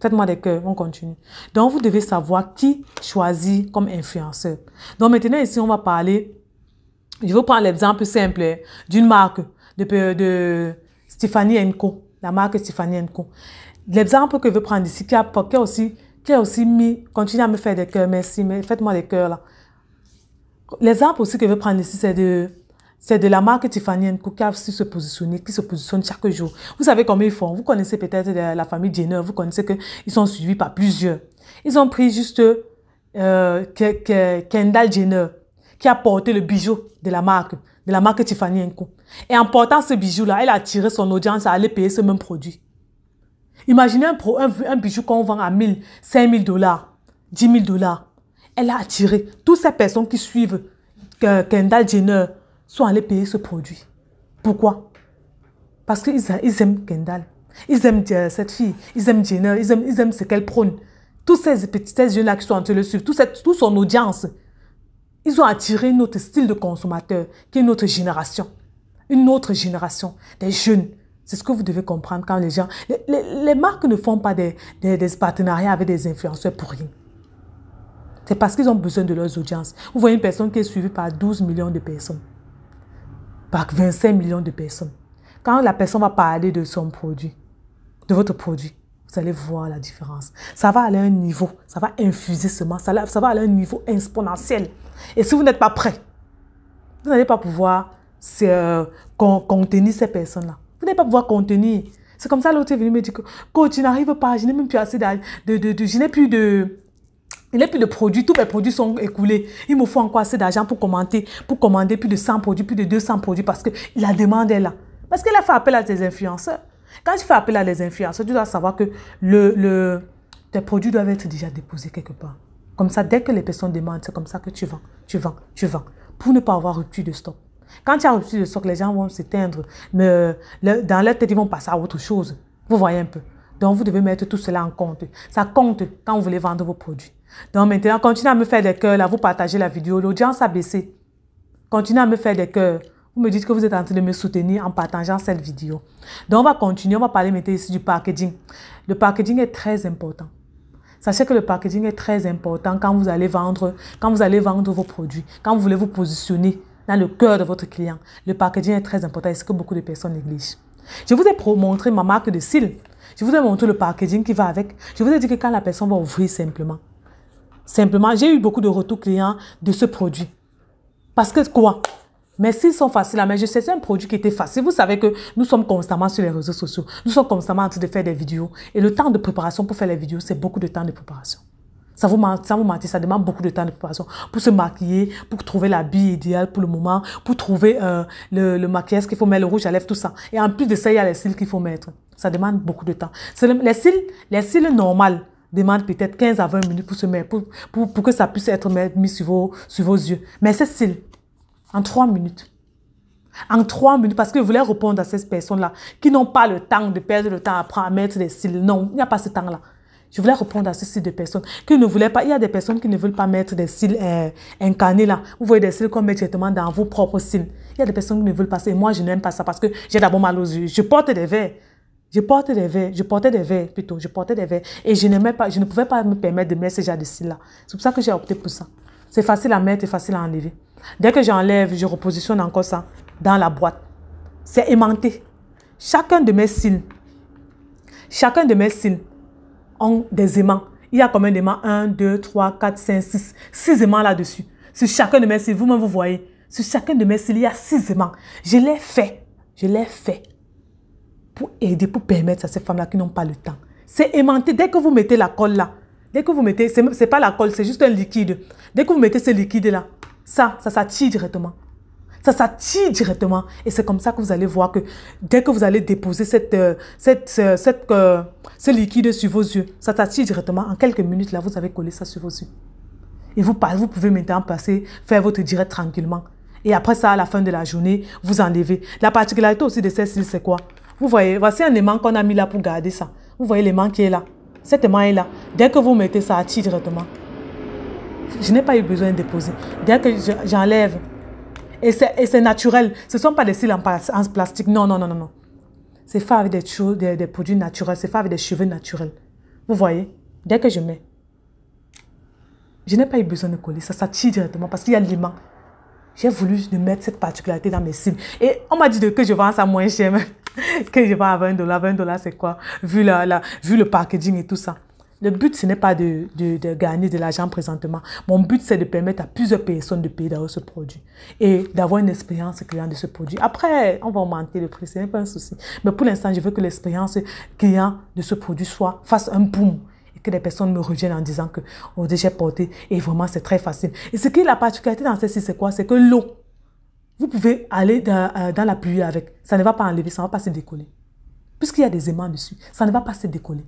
Faites-moi des cœurs, on continue. Donc, vous devez savoir qui choisit comme influenceur. Donc, maintenant, ici, on va parler. Je vais prendre l'exemple simple hein, d'une marque de, de Stéphanie Co. La marque Stéphanie Co. L'exemple que je veux prendre ici, qui a, qui a aussi, qui a aussi mis, continue à me faire des cœurs, merci, mais faites-moi des cœurs là. L'exemple aussi que je veux prendre ici, c'est de, c'est de la marque Tiffany Co qui a aussi se positionner, qui se positionne chaque jour. Vous savez comment ils font. Vous connaissez peut-être euh, la famille Jenner, vous connaissez qu'ils sont suivis par plusieurs. Ils ont pris juste euh, Kendall Jenner, qui a porté le bijou de la marque, de la marque Tiffany Co. Et en portant ce bijou-là, elle a attiré son audience à aller payer ce même produit. Imaginez un, bijou qu'on vend à 1000, 5000 dollars, 10 000 dollars. Elle a attiré toutes ces personnes qui suivent Kendall Jenner sont allées payer ce produit. Pourquoi Parce qu'ils aiment Kendall. Ils aiment euh, cette fille. Ils aiment Jenner. Ils aiment, ce qu'elle prône. Tous ces petites jeunes-là qui sont en train de le suivre, toute, son audience, ils ont attiré notre style de consommateur, qui est notre génération. Une autre génération, des jeunes c'est ce que vous devez comprendre quand les gens... Les, marques ne font pas des, partenariats avec des influenceurs pour rien. C'est parce qu'ils ont besoin de leurs audiences. Vous voyez une personne qui est suivie par 12 millions de personnes, par 25 millions de personnes. Quand la personne va parler de son produit, de votre produit, vous allez voir la différence. Ça va aller à un niveau, ça va infuser ce ça, ça va aller à un niveau exponentiel. Et si vous n'êtes pas prêt, vous n'allez pas pouvoir euh, contenir ces personnes-là ne pas pouvoir contenir. C'est comme ça l'autre est venu me dire que coach, tu n'arrive pas, je n'ai même plus assez de, de, je n'ai plus de il plus de produits, tous mes produits sont écoulés. Il me faut encore assez d'argent pour commenter, pour commander plus de 100 produits, plus de 200 produits parce que la demande est là. Parce qu'elle a fait appel à des influenceurs. Quand tu fais appel à les influenceurs, tu dois savoir que le, le, tes produits doivent être déjà déposés quelque part. Comme ça, dès que les personnes demandent, c'est comme ça que tu vends, tu vends, tu vends. Pour ne pas avoir rupture de stock. Quand tu as reçu le socle, les gens vont s'éteindre. Mais dans leur tête, ils vont passer à autre chose. Vous voyez un peu. Donc, vous devez mettre tout cela en compte. Ça compte quand vous voulez vendre vos produits. Donc, maintenant, continuez à me faire des cœurs. Là, vous partagez la vidéo. L'audience a baissé. Continuez à me faire des cœurs. Vous me dites que vous êtes en train de me soutenir en partageant cette vidéo. Donc, on va continuer. On va parler maintenant ici du packaging. Le packaging est très important. Sachez que le packaging est très important quand vous allez vendre, quand vous allez vendre vos produits, quand vous voulez vous positionner dans le cœur de votre client. Le packaging est très important, et ce que beaucoup de personnes négligent. Je vous ai montré ma marque de cils. Je vous ai montré le packaging qui va avec. Je vous ai dit que quand la personne va ouvrir simplement, simplement, j'ai eu beaucoup de retours clients de ce produit. Parce que quoi mais s'ils sont faciles à que c'est un produit qui était facile. Vous savez que nous sommes constamment sur les réseaux sociaux. Nous sommes constamment en train de faire des vidéos. Et le temps de préparation pour faire les vidéos, c'est beaucoup de temps de préparation. Ça vous, ça vous mentir, ça demande beaucoup de temps de préparation. Pour se maquiller, pour trouver la l'habit idéal pour le moment, pour trouver euh, le, maquillage qu'il faut mettre, le rouge à lèvres, tout ça. Et en plus de ça, il y a les cils qu'il faut mettre. Ça demande beaucoup de temps. les cils, les cils normales demandent peut-être 15 à 20 minutes pour se mettre, pour, que ça puisse être mis sur vos, sur vos yeux. Mais ces cils, en 3 minutes, en 3 minutes parce que je voulais répondre à ces personnes-là qui n'ont pas le temps de perdre le temps à, à mettre des cils. Non, il n'y a pas ce temps-là. Je voulais reprendre à ce style de personnes qui ne voulaient pas. Il y a des personnes qui ne veulent pas mettre des cils euh, incarnés là. Vous voyez des cils qu'on met directement dans vos propres cils. Il y a des personnes qui ne veulent pas ça. Et moi, je n'aime pas ça parce que j'ai d'abord mal aux yeux. Je porte des verres. Je porte des verres. Je portais des verres plutôt. Je portais des verres. Et je pas, je ne pouvais pas me permettre de mettre ce genre de cils là. C'est pour ça que j'ai opté pour ça. C'est facile à mettre et facile à enlever. Dès que j'enlève, je repositionne encore ça dans la boîte. C'est aimanté. Chacun de mes cils. Chacun de mes cils ont des aimants. Il y a combien d'aimants 1, 2, 3, 4, 5, 6. 6 aimants là-dessus. Sur chacun de mes cils, vous-même vous voyez. Sur chacun de mes cils, il y a 6 aimants. Je l'ai fait. Je l'ai fait pour aider, pour permettre à ces femmes-là qui n'ont pas le temps. C'est aimanté. Dès que vous mettez la colle là, dès que vous mettez, c'est pas la colle, c'est juste un liquide. Dès que vous mettez ce liquide là, ça, ça s'attire directement. Ça s'attire directement. Et c'est comme ça que vous allez voir que dès que vous allez déposer cette, euh, cette, euh, cette euh, ce liquide sur vos yeux, ça s'attire directement. En quelques minutes, là, vous avez collé ça sur vos yeux. Et vous, vous pouvez maintenant passer, faire votre direct tranquillement. Et après ça, à la fin de la journée, vous enlevez. La particularité aussi de ces c'est quoi Vous voyez, voici un aimant qu'on a mis là pour garder ça. Vous voyez l'aimant qui est là. Cet aimant est là. Dès que vous mettez ça, attire directement. Je n'ai pas eu besoin de déposer. Dès que j'enlève, et c'est naturel. Ce ne sont pas des cils en, plastique. Non, non, non, non. non. C'est fait avec des, choses, des, produits naturels. C'est fait avec des cheveux naturels. Vous voyez Dès que je mets, je n'ai pas eu besoin de coller. Ça tire directement parce qu'il y a l'aimant. J'ai voulu mettre cette particularité dans mes cils. Et on m'a dit que je vends ça moins cher, que je vends à 20 dollars. 20 dollars, c'est quoi vu, la, vu le packaging et tout ça. Le but, ce n'est pas de, gagner de l'argent présentement. Mon but, c'est de permettre à plusieurs personnes de payer d'avoir ce produit et d'avoir une expérience client de ce produit. Après, on va augmenter le prix, ce n'est pas un souci. Mais pour l'instant, je veux que l'expérience client de ce produit soit, fasse un boom et que les personnes me reviennent en disant que oh, déjà porté et vraiment, c'est très facile. Et ce qui est la particularité dans ceci, c'est quoi C'est que l'eau, vous pouvez aller euh, dans la pluie avec. Ça ne va pas enlever, ça ne va pas se décoller. Puisqu'il y a des aimants dessus, ça ne va pas se décoller.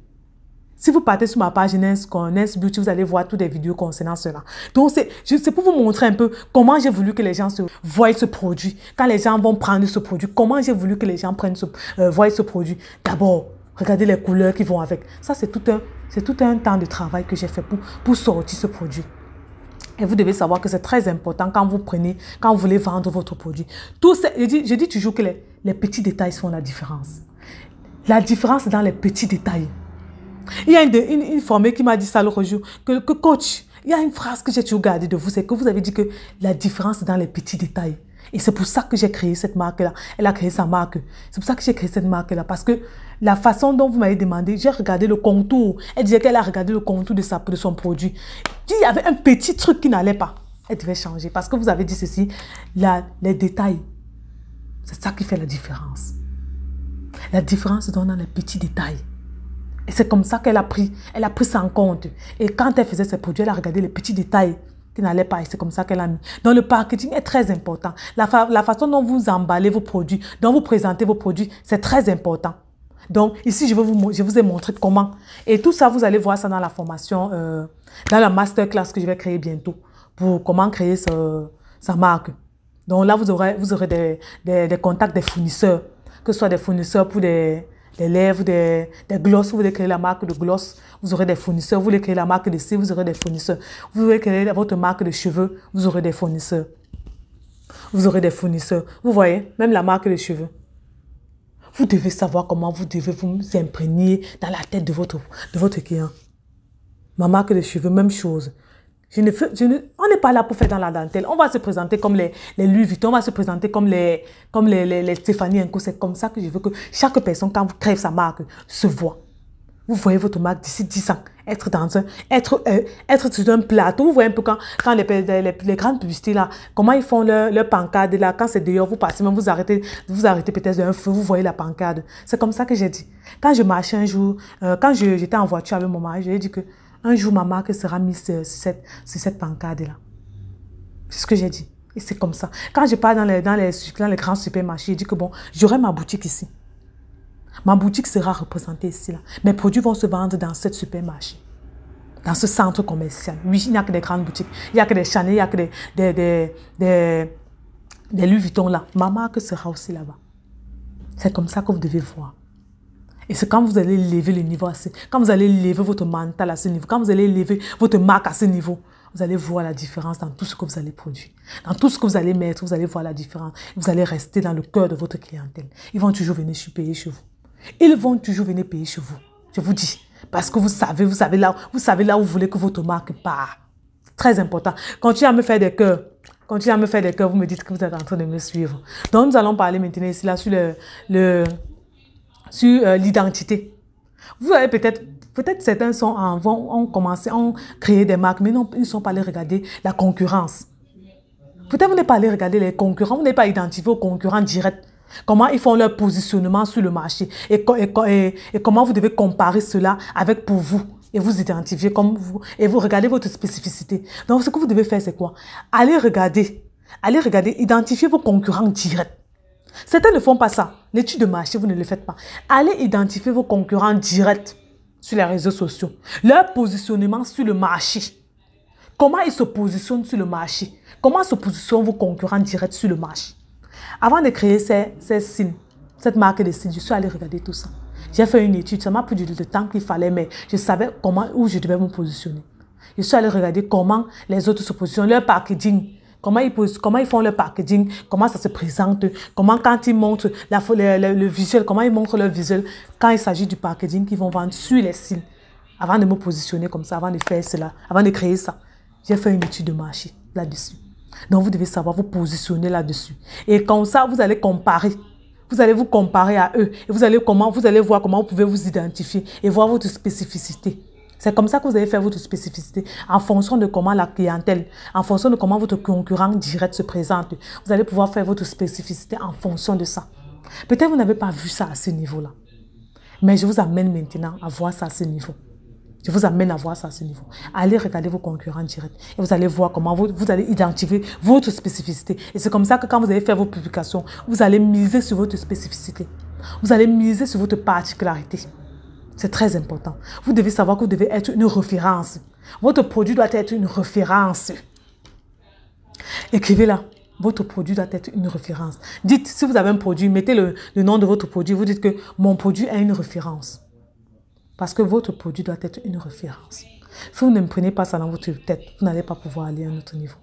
Si vous partez sur ma page NESCON, Beauty, vous allez voir toutes les vidéos concernant cela. Donc, c'est pour vous montrer un peu comment j'ai voulu que les gens se voient ce produit. Quand les gens vont prendre ce produit, comment j'ai voulu que les gens prennent ce, euh, voient ce produit. D'abord, regardez les couleurs qui vont avec. Ça, c'est tout, un, tout un temps de travail que j'ai fait pour, pour sortir ce produit. Et vous devez savoir que c'est très important quand vous prenez, quand vous voulez vendre votre produit. Tout je, dis, toujours que les, les petits détails font la différence. La différence dans les petits détails. Il y a une, une, formée qui m'a dit ça l'autre jour, que, coach, il y a une phrase que j'ai toujours gardée de vous, c'est que vous avez dit que la différence dans les petits détails. Et c'est pour ça que j'ai créé cette marque-là. Elle a créé sa marque. C'est pour ça que j'ai créé cette marque-là. Parce que la façon dont vous m'avez demandé, j'ai regardé le contour. Elle disait qu'elle a regardé le contour de, sa, de son produit. Il y avait un petit truc qui n'allait pas. Elle devait changer. Parce que vous avez dit ceci, la, les détails. C'est ça qui fait la différence. La différence dans les petits détails. Et c'est comme ça qu'elle a pris. Elle a pris ça en compte. Et quand elle faisait ses produits, elle a regardé les petits détails qui n'allaient pas. Et c'est comme ça qu'elle a mis. Donc le marketing est très important. La, la façon dont vous emballez vos produits, dont vous présentez vos produits, c'est très important. Donc, ici, je, vais vous, je vous ai montré comment. Et tout ça, vous allez voir ça dans la formation, euh, dans la masterclass que je vais créer bientôt pour comment créer ce, sa marque. Donc là, vous aurez, vous aurez des contacts des fournisseurs, que ce soit des fournisseurs pour des, les lèvres, des, glosses, vous voulez créer la marque de gloss, vous aurez des fournisseurs. Vous voulez créer la marque de cils, vous aurez des fournisseurs. Vous voulez créer votre marque de cheveux, vous aurez des fournisseurs. Vous aurez des fournisseurs. Vous voyez, même la marque de cheveux. Vous devez savoir comment vous devez vous imprégner dans la tête de votre, de votre client. Ma marque de cheveux, même chose on n'est pas là pour faire dans la dentelle. On va se présenter comme les, les Louis Vuitton, on va se présenter comme les, comme les, les, Stéphanie Enco. C'est comme ça que je veux que chaque personne, quand vous crève sa marque, se voit. Vous voyez votre marque d'ici 10 ans, être dans un, être, euh, être sur un plateau. Vous voyez un peu quand, quand les, les, grandes publicités là, comment ils font leur, leur pancade là, quand c'est dehors, vous passez, même vous arrêtez, vous arrêtez peut-être d'un feu, vous voyez la pancade. C'est comme ça que j'ai dit. Quand je marchais un jour, euh, quand j'étais en voiture avec mon mari, j'ai dit que un jour, ma marque sera mise sur cette, pancade-là. C'est ce que j'ai dit. Et c'est comme ça. Quand je pars dans les, dans les, grands supermarchés, je dis que bon, j'aurai ma boutique ici. Ma boutique sera représentée ici. Là. Mes produits vont se vendre dans ce supermarché, dans ce centre commercial. Oui, il n'y a que des grandes boutiques. Il n'y a que des Chanel, il n'y a que des, des, Louis Vuitton là. Ma marque sera aussi là-bas. C'est comme ça que vous devez voir. Et c'est quand vous allez lever le niveau à niveau, quand vous allez lever votre mental à ce niveau, quand vous allez lever votre marque à ce niveau, vous allez voir la différence dans tout ce que vous allez produire. Dans tout ce que vous allez mettre, vous allez voir la différence. Vous allez rester dans le cœur de votre clientèle. Ils vont toujours venir payer chez vous. Ils vont toujours venir payer chez vous. Je vous dis. Parce que vous savez, vous savez là, vous savez là où vous voulez que votre marque part. Très important. Continuez à me faire des cœurs. Continuez à me faire des cœurs. Vous me dites que vous êtes en train de me suivre. Donc, nous allons parler maintenant ici là sur le sur euh, l'identité. Vous avez peut-être, peut-être certains sont en, vont, ont commencé, ont créé des marques, mais non, ils ne sont pas allés regarder la concurrence. Peut-être vous n'êtes pas allé regarder les concurrents, vous n'êtes pas identifié aux concurrents directs. Comment ils font leur positionnement sur le marché et, et, comment vous devez comparer cela avec pour vous et vous identifier comme vous et vous regardez votre spécificité. Donc ce que vous devez faire c'est quoi Allez regarder, allez regarder, identifier vos concurrents directs. Certains ne font pas ça. L'étude de marché, vous ne le faites pas. Allez identifier vos concurrents directs sur les réseaux sociaux. Leur positionnement sur le marché. Comment ils se positionnent sur le marché. Comment se positionnent vos concurrents directs sur le marché. Avant de créer ces, ces signes, cette marque de signes, je suis allée regarder tout ça. J'ai fait une étude, ça m'a pris du temps qu'il fallait, mais je savais comment, où je devais me positionner. Je suis allée regarder comment les autres se positionnent, leur packaging, comment ils, comment ils font le packaging, comment ça se présente, comment quand ils montrent la, le, visuel, comment ils montrent leur visuel quand il s'agit du packaging qu'ils vont vendre sur les cils. Avant de me positionner comme ça, avant de faire cela, avant de créer ça, j'ai fait une étude de marché là-dessus. Donc vous devez savoir vous positionner là-dessus. Et comme ça, vous allez comparer. Vous allez vous comparer à eux et vous allez comment vous allez voir comment vous pouvez vous identifier et voir votre spécificité. C'est comme ça que vous allez faire votre spécificité en fonction de comment la clientèle, en fonction de comment votre concurrent direct se présente. Vous allez pouvoir faire votre spécificité en fonction de ça. Peut-être vous n'avez pas vu ça à ce niveau-là. Mais je vous amène maintenant à voir ça à ce niveau. Je vous amène à voir ça à ce niveau. Allez regarder vos concurrents directs et vous allez voir comment vous, vous allez identifier votre spécificité. Et c'est comme ça que quand vous allez faire vos publications, vous allez miser sur votre spécificité. Vous allez miser sur votre particularité. C'est très important. Vous devez savoir que vous devez être une référence. Votre produit doit être une référence. Écrivez-la. Votre produit doit être une référence. Dites, si vous avez un produit, mettez le, le nom de votre produit. Vous dites que mon produit a une référence. Parce que votre produit doit être une référence. Si vous ne prenez pas ça dans votre tête, vous n'allez pas pouvoir aller à un autre niveau.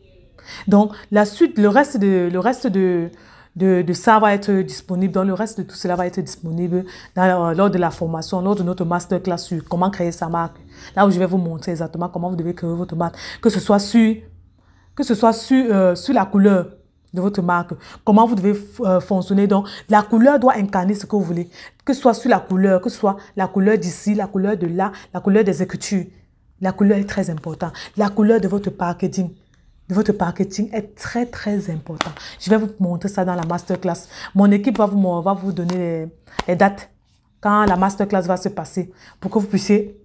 Donc, la suite, le reste de, le reste de, de, ça va être disponible, dans le reste de tout cela va être disponible euh, lors de la formation, lors de notre masterclass sur comment créer sa marque. Là où je vais vous montrer exactement comment vous devez créer votre marque, que ce soit sur, que ce soit sur, euh, sur la couleur, de votre marque, comment vous devez euh, fonctionner. Donc, la couleur doit incarner ce que vous voulez, que ce soit sur la couleur, que ce soit la couleur d'ici, la couleur de là, la couleur des écritures. La couleur est très importante. La couleur de votre packaging votre marketing est très, très important. Je vais vous montrer ça dans la masterclass. Mon équipe va vous, va vous donner les, dates quand la masterclass va se passer pour que vous puissiez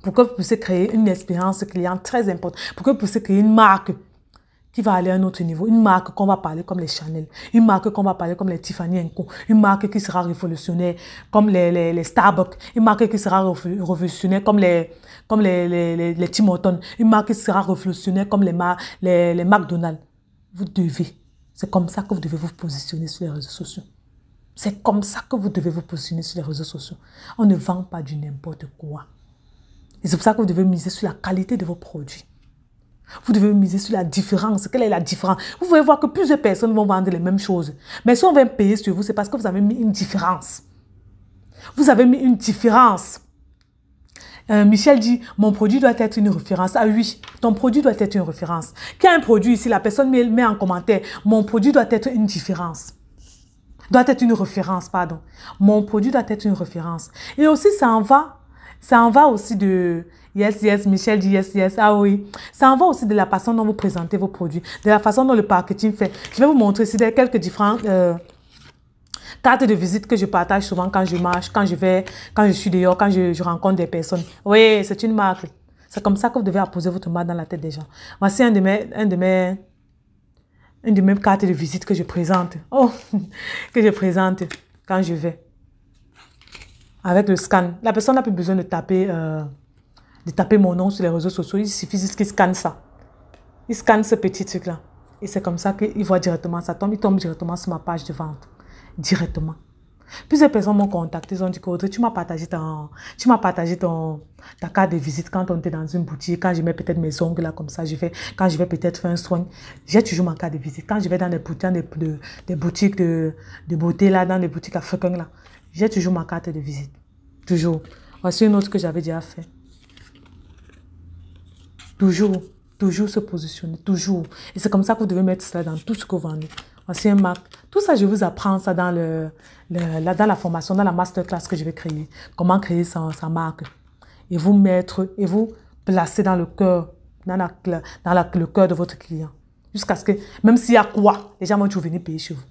pour que vous puissiez créer une expérience client très importante, pour que vous puissiez créer une marque qui va aller à un autre niveau. Une marque qu'on va parler comme les Chanel, une marque qu'on va parler comme les Tiffany Co, une marque qui sera révolutionnaire comme les, les, les Starbucks, une marque qui sera révolutionnaire comme les, comme les, les, les Tim Hortons, une marque qui sera révolutionnaire comme les, les, les McDonald's. Vous devez. C'est comme ça que vous devez vous positionner sur les réseaux sociaux. C'est comme ça que vous devez vous positionner sur les réseaux sociaux. On ne vend pas du n'importe quoi. Et c'est pour ça que vous devez miser sur la qualité de vos produits. Vous devez miser sur la différence. Quelle est la différence Vous pouvez voir que plusieurs personnes vont vendre les mêmes choses. Mais si on vient payer sur vous, c'est parce que vous avez mis une différence. Vous avez mis une différence. Euh, Michel dit, mon produit doit être une référence. Ah oui, ton produit doit être une référence. Quel un produit ici, la personne met en commentaire, mon produit doit être une différence doit être une référence, pardon. Mon produit doit être une référence. Et aussi, ça en va, ça en va aussi de, Yes, yes, Michel dit yes, yes. Ah oui. Ça en va aussi de la façon dont vous présentez vos produits, de la façon dont le marketing fait. Je vais vous montrer ici quelques différentes euh, cartes de visite que je partage souvent quand je marche, quand je vais, quand je suis dehors, quand je, rencontre des personnes. Oui, c'est une marque. C'est comme ça que vous devez apposer votre marque dans la tête des gens. Voici un de mes, un de une de mes cartes de visite que je présente. Oh, que je présente quand je vais. Avec le scan. La personne n'a plus besoin de taper euh, de taper mon nom sur les réseaux sociaux. Il suffit juste qu'ils scannent ça. Ils scannent ce petit truc-là. Et c'est comme ça qu'ils voient directement ça tombe. Ils tombent directement sur ma page de vente. Directement. Plusieurs personnes m'ont contacté. Ils ont dit que tu m'as partagé, ton, tu m'as partagé ton, ta carte de visite quand on était dans une boutique. Quand je mets peut-être mes ongles là comme ça, je vais, quand je vais peut-être faire un soin, j'ai toujours ma carte de visite. Quand je vais dans des boutiques, des, de, des boutiques de, de beauté là, dans des boutiques africaines là, j'ai toujours ma carte de visite. Toujours. Voici une autre que j'avais déjà faite. Toujours, toujours se positionner, toujours. Et c'est comme ça que vous devez mettre cela dans tout ce que vous vendez. Ancien marque. Tout ça, je vous apprends ça dans, le, dans la formation, dans la masterclass que je vais créer. Comment créer sa, marque. Et vous mettre, et vous placer dans le cœur, dans, dans le cœur de votre client. Jusqu'à ce que, même s'il y a quoi, les gens vont toujours venir payer chez vous.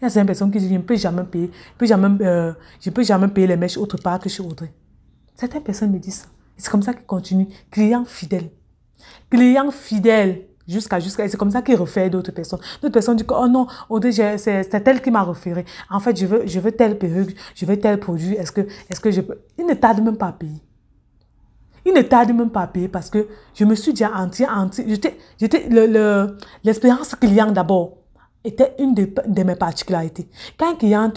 Il y a certaines personnes qui disent, je ne peux jamais payer, je peux euh, peux jamais payer les mèches autre part que chez Audrey. Certaines personnes me disent ça. C'est comme ça qu'ils continuent. client fidèle client fidèle jusqu'à jusqu'à c'est comme ça qu'il refait d'autres personnes d'autres personnes disent que, oh non c'est elle qui m'a référé en fait je veux je veux telle perruque je veux tel produit est-ce que est-ce que je peux il ne tarde même pas à payer il ne tarde même pas à payer parce que je me suis déjà entier j'étais j'étais le l'expérience client d'abord était une de, de, mes particularités quand un client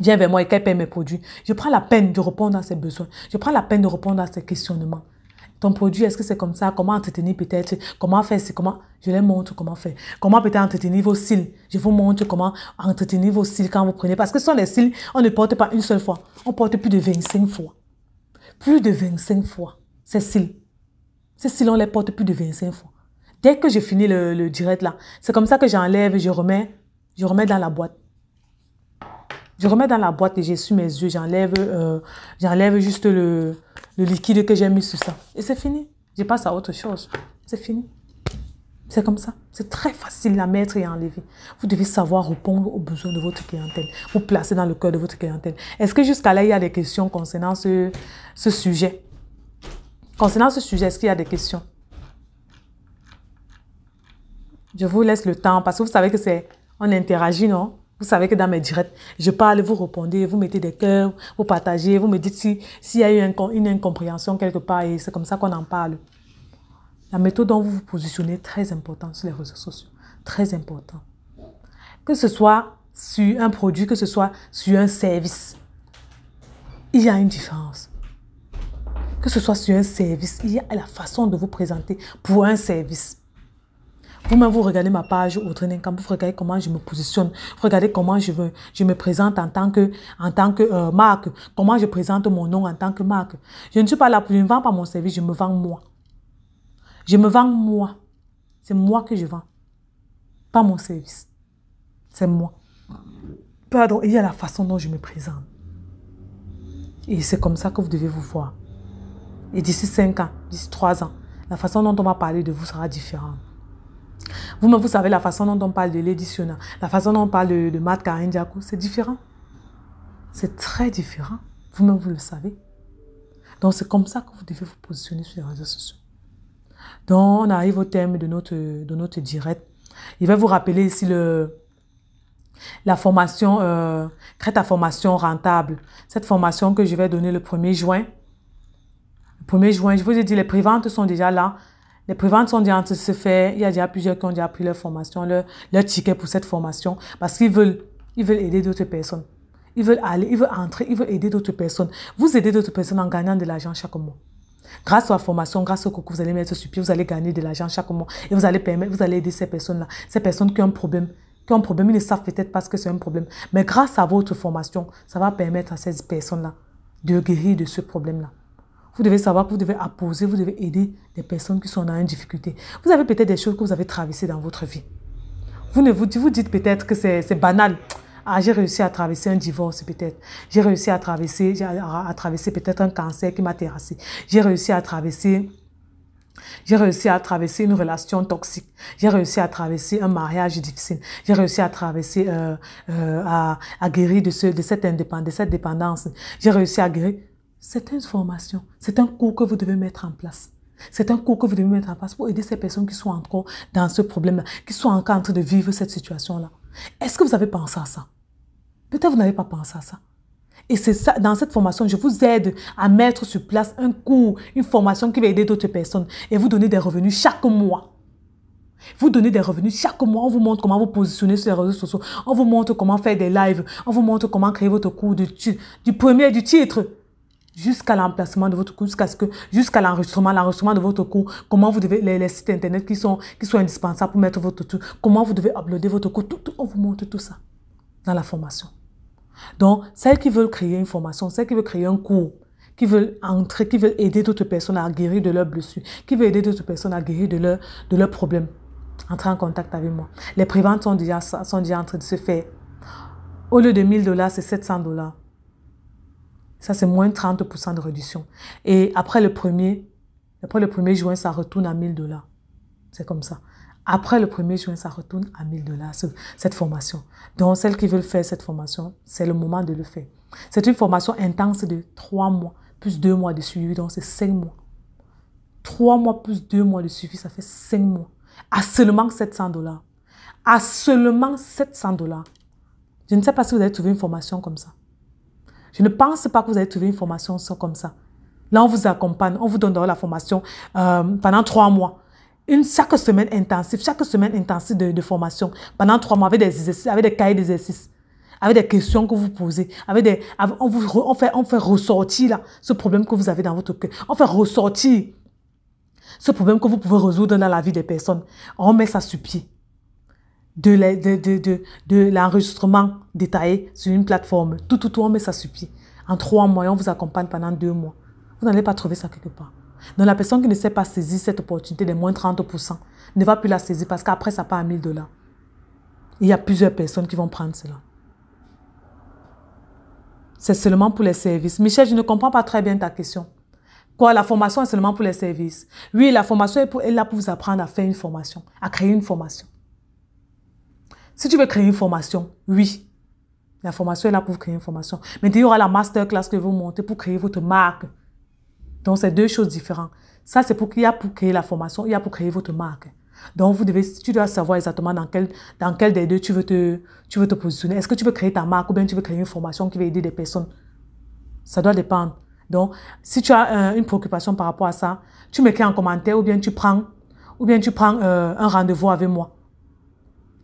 vient vers moi et qu'elle paie mes produits je prends la peine de répondre à ses besoins je prends la peine de répondre à ses questionnements ton produit, est-ce que c'est comme ça? Comment entretenir peut-être? Comment faire c'est Comment? Je les montre comment faire. Comment peut-être entretenir vos cils? Je vous montre comment entretenir vos cils quand vous prenez. Parce que sont les cils, on ne porte pas une seule fois. On porte plus de 25 fois. Plus de 25 fois. Ces cils. Ces cils, on les porte plus de 25 fois. Dès que j'ai fini le, direct là, c'est comme ça que j'enlève et je remets, je remets dans la boîte. Je remets dans la boîte et j'ai suis mes yeux, j'enlève, euh, j'enlève juste le, le liquide que j'ai mis sur ça. Et c'est fini. Je passe à autre chose. C'est fini. C'est comme ça. C'est très facile à mettre et à enlever. Vous devez savoir répondre aux besoins de votre clientèle. Vous placer dans le cœur de votre clientèle. Est-ce que jusqu'à là, il y a des questions concernant ce, ce sujet Concernant ce sujet, est-ce qu'il y a des questions Je vous laisse le temps parce que vous savez que c'est... On interagit, non vous savez que dans mes directs, je parle, vous répondez, vous mettez des cœurs, vous partagez, vous me dites s'il y a eu une incompréhension quelque part et c'est comme ça qu'on en parle. La méthode dont vous vous positionnez, très importante sur les réseaux sociaux. Très important. Que ce soit sur un produit, que ce soit sur un service, il y a une différence. Que ce soit sur un service, il y a la façon de vous présenter pour un service. Vous-même, vous regardez ma page au training camp, vous regardez comment je me positionne, vous regardez comment je, veux, je me présente en tant que, en tant que euh, marque, comment je présente mon nom en tant que marque. Je ne suis pas là pour, je ne vends pas mon service, je me vends moi. Je me vends moi. C'est moi que je vends, pas mon service. C'est moi. Pardon, il y a la façon dont je me présente. Et c'est comme ça que vous devez vous voir. Et d'ici 5 ans, d'ici 3 ans, la façon dont on va parler de vous sera différente. Vous, même vous savez la façon dont on parle de l'édition, la façon dont on parle de, de Matt c'est différent. C'est très différent. Vous-même, vous le savez. Donc, c'est comme ça que vous devez vous positionner sur les réseaux sociaux. Donc, on arrive au thème de notre, de notre direct. Il va vous rappeler ici le, la formation, euh, à formation rentable. Cette formation que je vais donner le 1er juin. Le 1er juin, je vous ai dit, les préventes sont déjà là. Les préventes sont déjà en train de se faire. Il y a déjà plusieurs qui ont déjà pris leur formation, leur, ticket pour cette formation, parce qu'ils veulent, ils veulent aider d'autres personnes. Ils veulent aller, ils veulent entrer, ils veulent aider d'autres personnes. Vous aidez d'autres personnes en gagnant de l'argent chaque mois. Grâce à la formation, grâce au coco, vous allez mettre sur pied, vous allez gagner de l'argent chaque mois et vous allez permettre, vous allez aider ces personnes-là, ces personnes qui ont un problème, qui ont un problème, ils ne savent peut-être pas ce que c'est un problème. Mais grâce à votre formation, ça va permettre à ces personnes-là de guérir de ce problème-là. Vous devez savoir que vous devez apposer, vous devez aider des personnes qui sont dans une difficulté. Vous avez peut-être des choses que vous avez traversées dans votre vie. Vous ne vous, dites peut-être que c'est banal. Ah, j'ai réussi à traverser un divorce peut-être. J'ai réussi à traverser, à, traverser peut-être un cancer qui m'a terrassé. J'ai réussi à traverser j'ai réussi à traverser une relation toxique. J'ai réussi à traverser un mariage difficile. J'ai réussi à traverser, euh, euh, à, guérir de, de, cette indépendance, de cette dépendance. J'ai réussi à guérir. C'est une formation, c'est un cours que vous devez mettre en place. C'est un cours que vous devez mettre en place pour aider ces personnes qui sont encore dans ce problème-là, qui sont encore en train de vivre cette situation-là. Est-ce que vous avez pensé à ça? Peut-être vous n'avez pas pensé à ça. Et c'est ça, dans cette formation, je vous aide à mettre sur place un cours, une formation qui va aider d'autres personnes et vous donner des revenus chaque mois. Vous donner des revenus chaque mois. On vous montre comment vous positionner sur les réseaux sociaux. On vous montre comment faire des lives. On vous montre comment créer votre cours de du premier du titre jusqu'à l'emplacement de votre cours, jusqu'à ce que, jusqu'à l'enregistrement, l'enregistrement de votre cours, comment vous devez, les, sites internet qui sont, qui sont indispensables pour mettre votre tout comment vous devez uploader votre cours, tout, on vous montre tout ça dans la formation. Donc, celles qui veulent créer une formation, celles qui veulent créer un cours, qui veulent entrer, qui veulent aider d'autres personnes à guérir de leurs blessures, qui veulent aider d'autres personnes à guérir de leurs de leurs problèmes, entrez en contact avec moi. Les préventes sont déjà, sont déjà en train de se faire. Au lieu de 1000 dollars, c'est 700 dollars. Ça, c'est moins 30% de réduction. Et après le premier, après le 1er juin, ça retourne à 1000 dollars. C'est comme ça. Après le 1er juin, ça retourne à 1000 dollars, cette formation. Donc, celles qui veulent faire cette formation, c'est le moment de le faire. C'est une formation intense de 3 mois, plus 2 mois de suivi, donc c'est 5 mois. 3 mois plus 2 mois de suivi, ça fait 5 mois. À seulement 700 dollars. À seulement 700 dollars. Je ne sais pas si vous avez trouvé une formation comme ça. Je ne pense pas que vous allez trouver une formation comme ça. Là, on vous accompagne, on vous donne la formation euh, pendant trois mois. Une, chaque semaine intensive, chaque semaine intensive de, formation, pendant trois mois, avec des exercices, avec des cahiers d'exercices avec des questions que vous posez, avec des, on, fait, on fait ressortir là, ce problème que vous avez dans votre cœur. On fait ressortir ce problème que vous pouvez résoudre dans la vie des personnes. On met ça sur pied de, l'enregistrement détaillé sur une plateforme. Tout, tout, tout, mais ça suffit. En trois mois, on vous accompagne pendant deux mois. Vous n'allez pas trouver ça quelque part. Donc, la personne qui ne sait pas saisir cette opportunité des moins 30% ne va plus la saisir parce qu'après, ça part à 1000 dollars. Il y a plusieurs personnes qui vont prendre cela. C'est seulement pour les services. Michel, je ne comprends pas très bien ta question. Quoi, la formation est seulement pour les services. Oui, la formation est, pour, est là pour vous apprendre à faire une formation, à créer une formation. Si tu veux créer une formation, oui, la formation est là pour créer une formation. Mais il y aura la masterclass que vous montez pour créer votre marque. Donc, c'est deux choses différentes. Ça, c'est pour qu'il y a pour créer la formation, il y a pour créer votre marque. Donc, vous devez, tu dois savoir exactement dans quel, dans quel des deux tu veux te, tu veux te positionner. Est-ce que tu veux créer ta marque ou bien tu veux créer une formation qui va aider des personnes? Ça doit dépendre. Donc, si tu as euh, une préoccupation par rapport à ça, tu m'écris en commentaire ou bien tu prends, ou bien tu prends euh, un rendez-vous avec moi.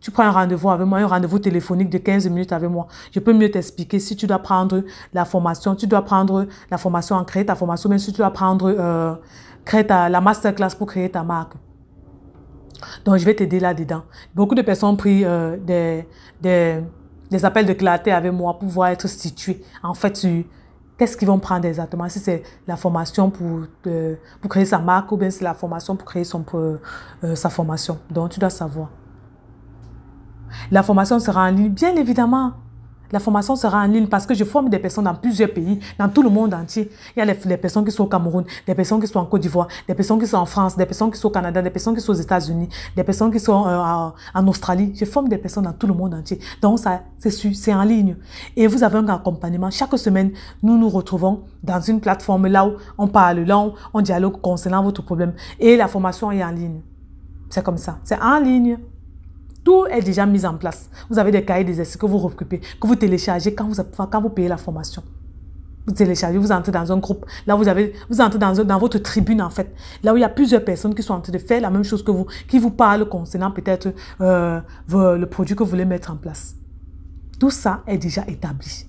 Tu prends un rendez-vous avec moi, un rendez-vous téléphonique de 15 minutes avec moi. Je peux mieux t'expliquer si tu dois prendre la formation, tu dois prendre la formation en créer ta formation, même si tu dois prendre euh, la masterclass pour créer ta marque. Donc, je vais t'aider là-dedans. Beaucoup de personnes ont pris euh, des, des, appels de clarté avec moi pour pouvoir être situées. En fait, sur qu'est-ce qu'ils vont prendre exactement. Si c'est la formation pour, euh, pour créer sa marque ou bien c'est la formation pour créer son, sa formation. Donc, tu dois savoir. La formation sera en ligne, bien évidemment. La formation sera en ligne parce que je forme des personnes dans plusieurs pays, dans tout le monde entier. Il y a les, personnes qui sont au Cameroun, des personnes qui sont en Côte d'Ivoire, des personnes qui sont en France, des personnes qui sont au Canada, des personnes qui sont aux États-Unis, des personnes qui sont euh, en Australie. Je forme des personnes dans tout le monde entier. Donc ça, c'est sûr, c'est en ligne. Et vous avez un accompagnement. Chaque semaine, nous nous retrouvons dans une plateforme là où on parle, là où on dialogue concernant votre problème. Et la formation est en ligne. C'est comme ça. C'est en ligne. Tout est déjà mis en place. Vous avez des cahiers d'exercices que vous récupérez, que vous téléchargez quand vous, quand vous payez la formation. Vous téléchargez, vous entrez dans un groupe. Là, vous avez, vous entrez dans, dans votre tribune, en fait. Là où il y a plusieurs personnes qui sont en train de faire la même chose que vous, qui vous parlent concernant peut-être euh, le produit que vous voulez mettre en place. Tout ça est déjà établi.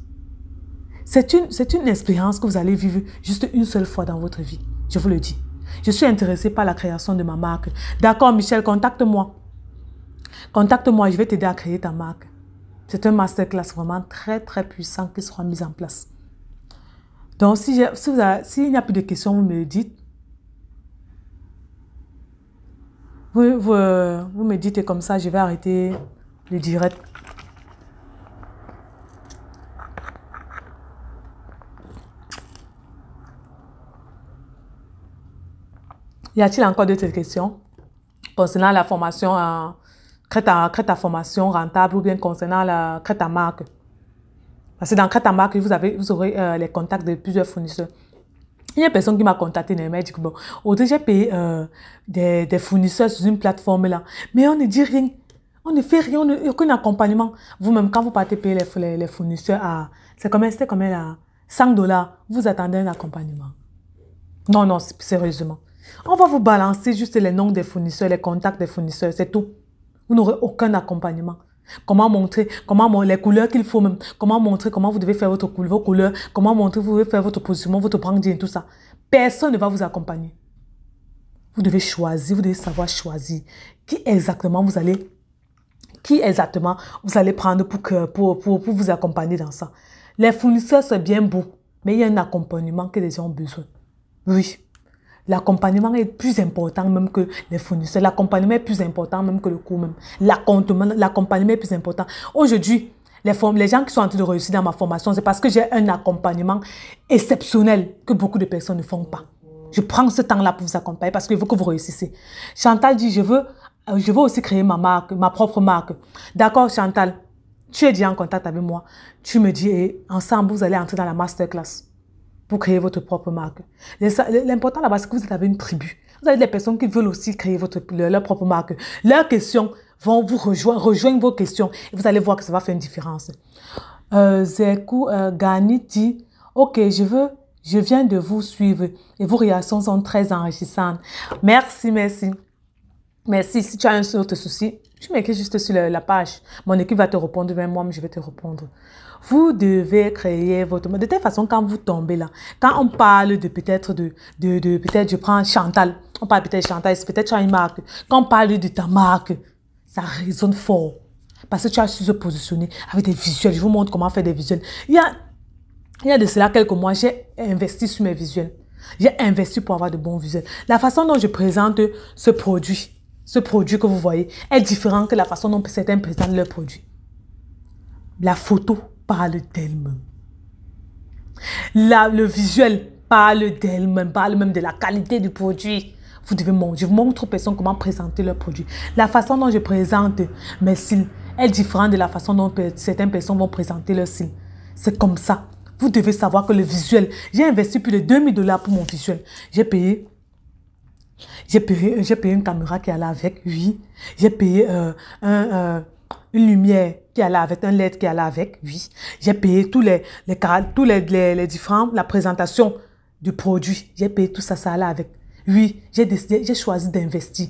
C'est une, une expérience que vous allez vivre juste une seule fois dans votre vie. Je vous le dis. Je suis intéressée par la création de ma marque. D'accord, Michel, contacte-moi. Contacte-moi, je vais t'aider à créer ta marque. C'est un masterclass vraiment très, très puissant qui sera mis en place. Donc, s'il si n'y a plus de questions, vous me dites. Vous, me dites comme ça, je vais arrêter le direct. Y a-t-il encore d'autres questions concernant la formation en crée à formation rentable ou bien concernant la, crée ta marque. Parce que dans crée ta marque, vous, avez, vous aurez euh, les contacts de plusieurs fournisseurs. Il y a une personne qui m'a contacté, elle m'a dit que bon, j'ai payé euh, des, des, fournisseurs sur une plateforme là, mais on ne dit rien. On ne fait rien, a aucun accompagnement. Vous-même, quand vous partez payer les, les, fournisseurs à, c'est combien, c'était combien là? 100 dollars. Vous attendez un accompagnement. Non, non, sérieusement. On va vous balancer juste les noms des fournisseurs, les contacts des fournisseurs, c'est tout. Vous n'aurez aucun accompagnement. Comment montrer, comment les couleurs qu'il faut même, comment montrer comment vous devez faire votre couleur, vos couleurs, comment montrer vous devez faire votre position votre branding, tout ça. Personne ne va vous accompagner. Vous devez choisir, vous devez savoir choisir qui exactement vous allez, qui exactement vous allez prendre pour, que, pour, pour, pour vous accompagner dans ça. Les fournisseurs, c'est bien beau, mais il y a un accompagnement que les gens ont besoin. Oui. L'accompagnement est plus important même que les fournisseurs. L'accompagnement est plus important même que le cours. même. L'accompagnement est plus important. Aujourd'hui, les, les gens qui sont en train de réussir dans ma formation, c'est parce que j'ai un accompagnement exceptionnel que beaucoup de personnes ne font pas. Je prends ce temps-là pour vous accompagner parce que je que vous réussissiez. Chantal dit, je veux, euh, je veux aussi créer ma marque, ma propre marque. D'accord, Chantal, tu es déjà en contact avec moi. Tu me dis, eh, ensemble, vous allez entrer dans la masterclass pour créer votre propre marque. L'important là-bas, c'est que vous avez une tribu. Vous avez des personnes qui veulent aussi créer votre, leur propre marque. Leurs questions vont vous rejoindre, rejoindre vos questions et vous allez voir que ça va faire une différence. Euh, Zekou euh, Gani dit, OK, je veux, je viens de vous suivre et vos réactions sont très enrichissantes. Merci, merci. Merci. Si tu as un autre souci, tu m'écris juste sur la, page. Mon équipe va te répondre, même moi, je vais te répondre. Vous devez créer votre De telle façon, quand vous tombez là, quand on parle de peut-être de, de, de peut-être je prends Chantal, on parle peut-être Chantal, c'est peut-être tu une marque. Quand on parle de ta marque, ça résonne fort. Parce que tu as su se positionner avec des visuels. Je vous montre comment faire des visuels. Il y a, il y a de cela quelques mois, j'ai investi sur mes visuels. J'ai investi pour avoir de bons visuels. La façon dont je présente ce produit, ce produit que vous voyez, est différente que la façon dont certains présentent leurs produits. La photo, parle d'elle-même. le visuel parle d'elle-même, parle même de la qualité du produit. Vous devez montrer, je montre aux personnes comment présenter leur produit. La façon dont je présente mes cils est différente de la façon dont certaines personnes vont présenter leurs cils. C'est comme ça. Vous devez savoir que le visuel, j'ai investi plus de 2000 dollars pour mon visuel. J'ai payé j'ai payé, payé, une caméra qui allait avec, oui. J'ai payé euh, un, euh, une lumière qui allait avec, un LED qui allait avec, oui. J'ai payé tous les, les, tous les, les, différents, la présentation du produit. J'ai payé tout ça, ça allait avec. Oui, j'ai décidé, j'ai choisi d'investir.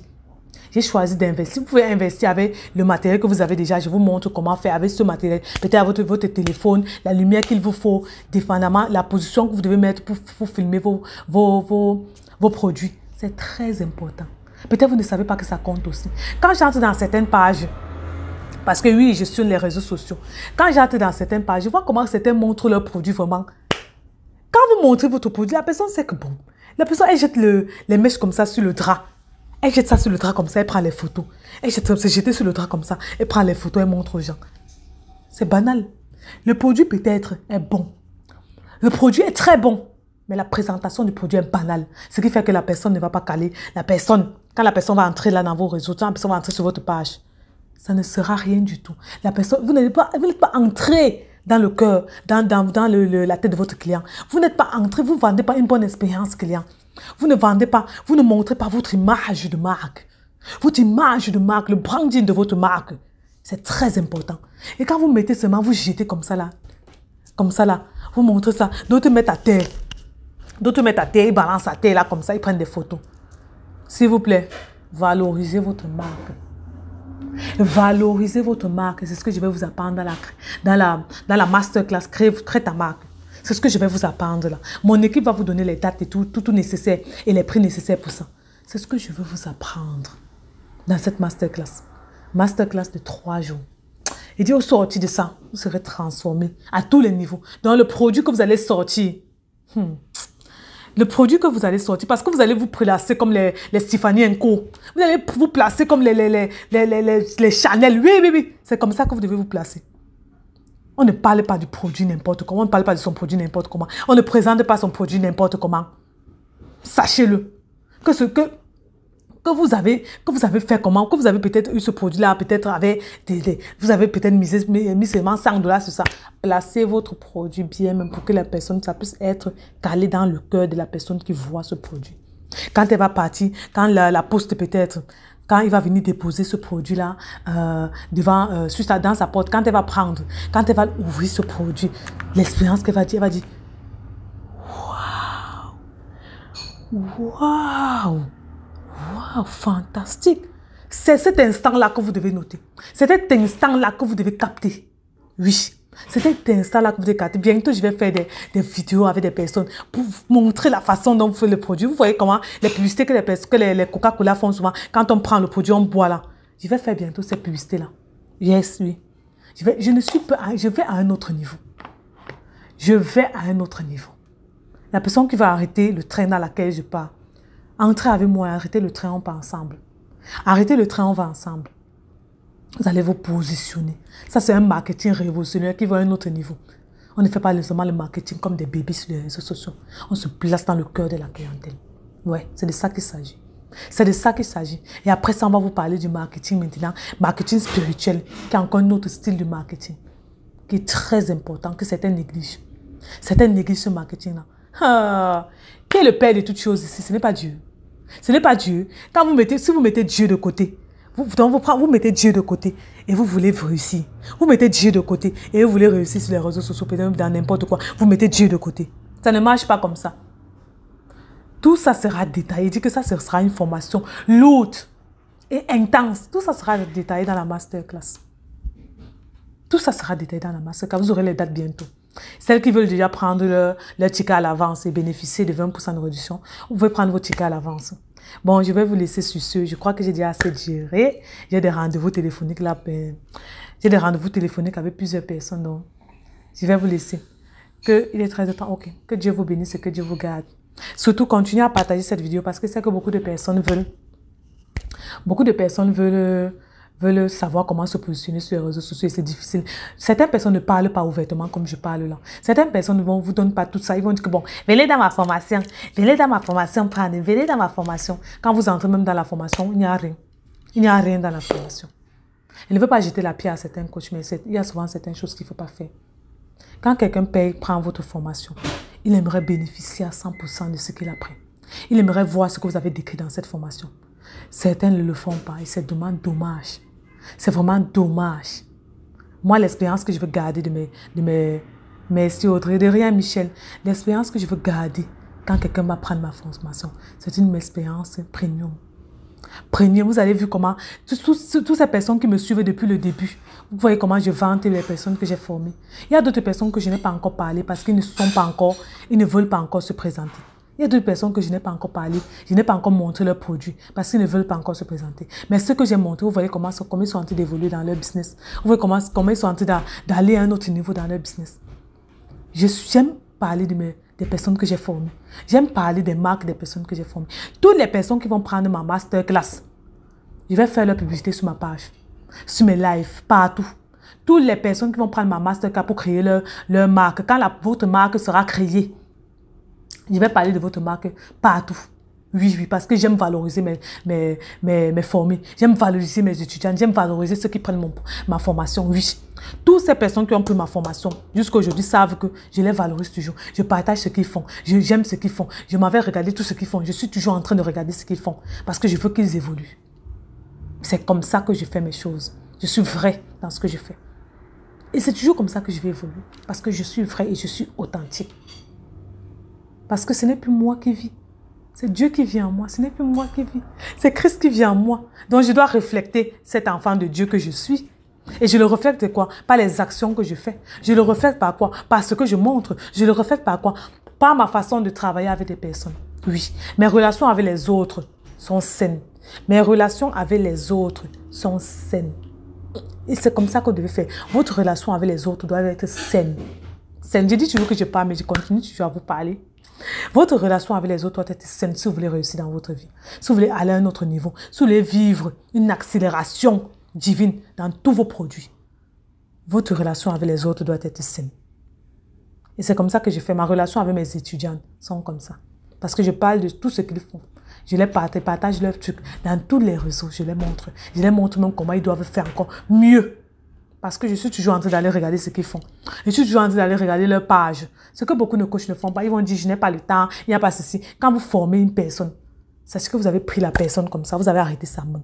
J'ai choisi d'investir. Vous pouvez investir avec le matériel que vous avez déjà. Je vous montre comment faire avec ce matériel. Peut-être votre, votre téléphone, la lumière qu'il vous faut, dépendamment la position que vous devez mettre pour, filmer vos, vos, vos, vos produits. C'est très important. Peut-être vous ne savez pas que ça compte aussi. Quand j'entre dans certaines pages, parce que oui, je suis sur les réseaux sociaux. Quand j'entre dans certaines pages, je vois comment certains montrent leurs produits vraiment. Quand vous montrez votre produit, la personne sait que bon. La personne, elle jette le, les mèches comme ça sur le drap. Elle jette ça sur le drap comme ça, elle prend les photos. Elle jette ça, sur le drap comme ça, elle prend les photos, elle montre aux gens. C'est banal. Le produit peut-être est bon. Le produit est très bon. Mais la présentation du produit est banale. Ce qui fait que la personne ne va pas caler. La personne, quand la personne va entrer là dans vos réseaux, quand la personne va entrer sur votre page, ça ne sera rien du tout. La personne, vous n'êtes pas, pas entré dans le cœur, dans, dans, dans le, la tête de votre client. Vous n'êtes pas entré, vous ne vendez pas une bonne expérience client. Vous ne vendez pas, vous ne montrez pas votre image de marque. Votre image de marque, le branding de votre marque. C'est très important. Et quand vous mettez seulement, vous jetez comme ça là. Comme ça là. Vous montrez ça. D'autres mettent à terre. D'autres mettent à terre, ils balancent à terre là comme ça, ils prennent des photos. S'il vous plaît, valorisez votre marque. Valorisez votre marque. C'est ce que je vais vous apprendre dans la, dans la, dans la masterclass. Crée, crée ta marque. C'est ce que je vais vous apprendre là. Mon équipe va vous donner les dates et tout, tout, tout nécessaire et les prix nécessaires pour ça. C'est ce que je veux vous apprendre dans cette masterclass. Masterclass de trois jours. et dit, au sortie de ça, vous serez transformé à tous les niveaux. Dans le produit que vous allez sortir. Hmm le produit que vous allez sortir, parce que vous allez vous placer comme les, les Stéphanie Co. Vous allez vous placer comme les, les, les, les, les Chanel. Oui, oui, oui. C'est comme ça que vous devez vous placer. On ne parle pas du produit n'importe comment. On ne parle pas de son produit n'importe comment. On ne présente pas son produit n'importe comment. Sachez-le. Que ce que que vous avez, que vous avez fait comment, que vous avez peut-être eu ce produit-là, peut-être avec des, vous avez peut-être misé, mis seulement 100 dollars sur ça. Placez votre produit bien, même pour que la personne, ça puisse être calé dans le cœur de la personne qui voit ce produit. Quand elle va partir, quand la, poste peut-être, quand il va venir déposer ce produit-là euh, devant, euh, sur sa, dans sa porte, quand elle va prendre, quand elle va ouvrir ce produit, l'expérience qu'elle va dire, elle va dire, waouh, waouh. Wow! fantastique. C'est cet instant-là que vous devez noter. C'est cet instant-là que vous devez capter. Oui. C'est cet instant-là que vous devez capter. Bientôt, je vais faire des, vidéos avec des personnes pour montrer la façon dont vous faites le produit. Vous voyez comment les publicités que les, les, Coca-Cola font souvent, quand on prend le produit, on boit là. Je vais faire bientôt cette publicités-là. Yes, oui. Je, vais, je ne suis pas, je vais à un autre niveau. Je vais à un autre niveau. La personne qui va arrêter le train à lequel je pars, Entrez avec moi, arrêtez le train, on ensemble. Arrêtez le train, on va ensemble. Vous allez vous positionner. Ça, c'est un marketing révolutionnaire qui va à un autre niveau. On ne fait pas seulement le marketing comme des bébés sur les réseaux sociaux. On se place dans le cœur de la clientèle. Ouais, c'est de ça qu'il s'agit. C'est de ça qu'il s'agit. Et après ça, on va vous parler du marketing maintenant. Marketing spirituel, qui est encore un autre style de marketing, qui est très important, que certains négligent. Certains négligent ce marketing-là. Ah, qui est le père de toutes choses ici Ce n'est pas Dieu. Ce n'est pas Dieu. Quand vous mettez, si vous mettez Dieu de côté, vous, vous, vous, mettez Dieu de côté et vous voulez réussir. Vous mettez Dieu de côté et vous voulez réussir sur les réseaux sociaux, dans n'importe quoi. Vous mettez Dieu de côté. Ça ne marche pas comme ça. Tout ça sera détaillé. Il dit que ça sera une formation lourde et intense. Tout ça sera détaillé dans la masterclass. Tout ça sera détaillé dans la masterclass. Vous aurez les dates bientôt. Celles qui veulent déjà prendre leur, ticket à l'avance et bénéficier de 20% de réduction, vous pouvez prendre vos tickets à l'avance. Bon, je vais vous laisser sur ce. Je crois que j'ai déjà assez géré. J'ai des rendez-vous téléphoniques là. Ben, j'ai des rendez-vous téléphoniques avec plusieurs personnes. Donc, je vais vous laisser. Que il est très temps. Ok. Que Dieu vous bénisse et que Dieu vous garde. Surtout, continuez à partager cette vidéo parce que c'est que beaucoup de personnes veulent. Beaucoup de personnes veulent euh, veulent savoir comment se positionner sur les réseaux sociaux et c'est difficile. Certaines personnes ne parlent pas ouvertement comme je parle là. Certaines personnes ne vont vous donnent pas tout ça. Ils vont dire que bon, venez dans ma formation, venez dans ma formation, prenez, venez dans ma formation. Quand vous entrez même dans la formation, il n'y a rien. Il n'y a rien dans la formation. Il ne veut pas jeter la pierre à certains coachs, mais il y a souvent certaines choses qu'il ne faut pas faire. Quand quelqu'un paye, prend votre formation, il aimerait bénéficier à 100% de ce qu'il a pris. Il aimerait voir ce que vous avez décrit dans cette formation. Certains ne le font pas et c'est dommage. C'est vraiment dommage. Moi, l'expérience que je veux garder de mes, de mes, autres, de rien, Michel, l'expérience que je veux garder quand quelqu'un va prendre ma formation, c'est une expérience premium. Premium, vous avez vu comment, toutes ces personnes qui me suivent depuis le début, vous voyez comment je vante les personnes que j'ai formées. Il y a d'autres personnes que je n'ai pas encore parlé parce qu'ils ne sont pas encore, ils ne veulent pas encore se présenter. Il y a d'autres personnes que je n'ai pas encore parlé, je n'ai pas encore montré leurs produit parce qu'ils ne veulent pas encore se présenter. Mais ce que j'ai montré, vous voyez comment, ils sont en train d'évoluer dans leur business. Vous voyez comment, ils sont en train d'aller à un autre niveau dans leur business. J'aime parler de mes, des personnes que j'ai formées. J'aime parler des marques des personnes que j'ai formées. Toutes les personnes qui vont prendre ma masterclass, je vais faire leur publicité sur ma page, sur mes lives, partout toutes les personnes qui vont prendre ma masterclass pour créer leur, marque, quand la, votre marque sera créée, je vais parler de votre marque partout. Oui, oui, parce que j'aime valoriser mes, mes, mes, mes formés, j'aime valoriser mes étudiants, j'aime valoriser ceux qui prennent mon, ma formation. Oui, toutes ces personnes qui ont pris ma formation jusqu'à aujourd'hui savent que je les valorise toujours. Je partage ce qu'ils font, j'aime ce qu'ils font, je m'avais regardé tout ce qu'ils font, je suis toujours en train de regarder ce qu'ils font parce que je veux qu'ils évoluent. C'est comme ça que je fais mes choses. Je suis vrai dans ce que je fais. Et c'est toujours comme ça que je vais évoluer parce que je suis vrai et je suis authentique. Parce que ce n'est plus moi qui vis. C'est Dieu qui vient en moi. Ce n'est plus moi qui vis. C'est Christ qui vient en moi. Donc je dois refléter cet enfant de Dieu que je suis. Et je le reflète de quoi Par les actions que je fais. Je le reflète par quoi Par ce que je montre. Je le reflète par quoi Par ma façon de travailler avec des personnes. Oui, mes relations avec les autres sont saines. Mes relations avec les autres sont saines. Et c'est comme ça qu'on devait faire. Votre relation avec les autres doit être saine. Saine. J'ai dit, tu veux que je parle, mais je continue toujours à vous parler. Votre relation avec les autres doit être saine si vous voulez réussir dans votre vie, si vous voulez aller à un autre niveau, si vous voulez vivre une accélération divine dans tous vos produits. Votre relation avec les autres doit être saine. Et c'est comme ça que je fais. Ma relation avec mes étudiants sont comme ça. Parce que je parle de tout ce qu'ils font. Je les partage, partage leurs trucs dans tous les réseaux. Je les montre. Je les montre même comment ils doivent faire encore mieux parce que je suis toujours en train d'aller regarder ce qu'ils font. Je suis toujours en train d'aller regarder leur page. Ce que beaucoup de coachs ne font pas, ils vont dire, je n'ai pas le temps, il n'y a pas ceci. Quand vous formez une personne, sachez que vous avez pris la personne comme ça, vous avez arrêté sa main.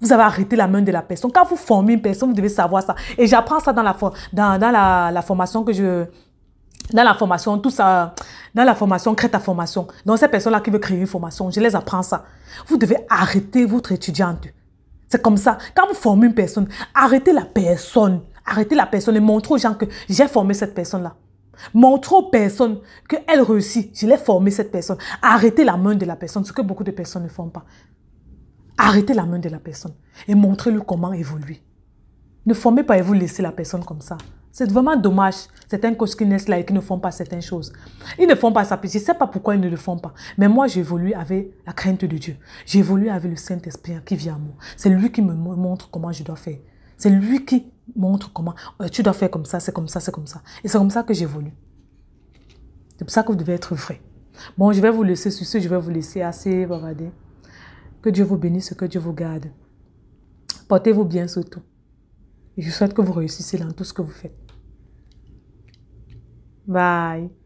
Vous avez arrêté la main de la personne. Quand vous formez une personne, vous devez savoir ça. Et j'apprends ça dans la, dans, la, formation que je, dans la formation, tout ça, dans la formation, crée ta formation. Dans ces personnes-là qui veulent créer une formation, je les apprends ça. Vous devez arrêter votre étudiante. C'est comme ça. Quand vous formez une personne, arrêtez la personne. Arrêtez la personne et montrez aux gens que j'ai formé cette personne-là. Montrez aux personnes qu'elle réussit. Je l'ai formé cette personne. Arrêtez la main de la personne, ce que beaucoup de personnes ne font pas. Arrêtez la main de la personne et montrez-lui comment évoluer. Ne formez pas et vous laissez la personne comme ça. C'est vraiment dommage. Certains un qui naissent là et qui ne font pas certaines choses. Ils ne font pas ça. Je ne sais pas pourquoi ils ne le font pas. Mais moi, j'évolue avec la crainte de Dieu. J'évolue avec le Saint-Esprit qui vient à moi. C'est lui qui me montre comment je dois faire. C'est lui qui montre comment euh, tu dois faire comme ça, c'est comme ça, c'est comme ça. Et c'est comme ça que j'évolue. C'est pour ça que vous devez être vrai. Bon, je vais vous laisser sur ce, je vais vous laisser assez bavarder. Que Dieu vous bénisse, que Dieu vous garde. Portez-vous bien surtout. Et je souhaite que vous réussissez dans tout ce que vous faites. Bye.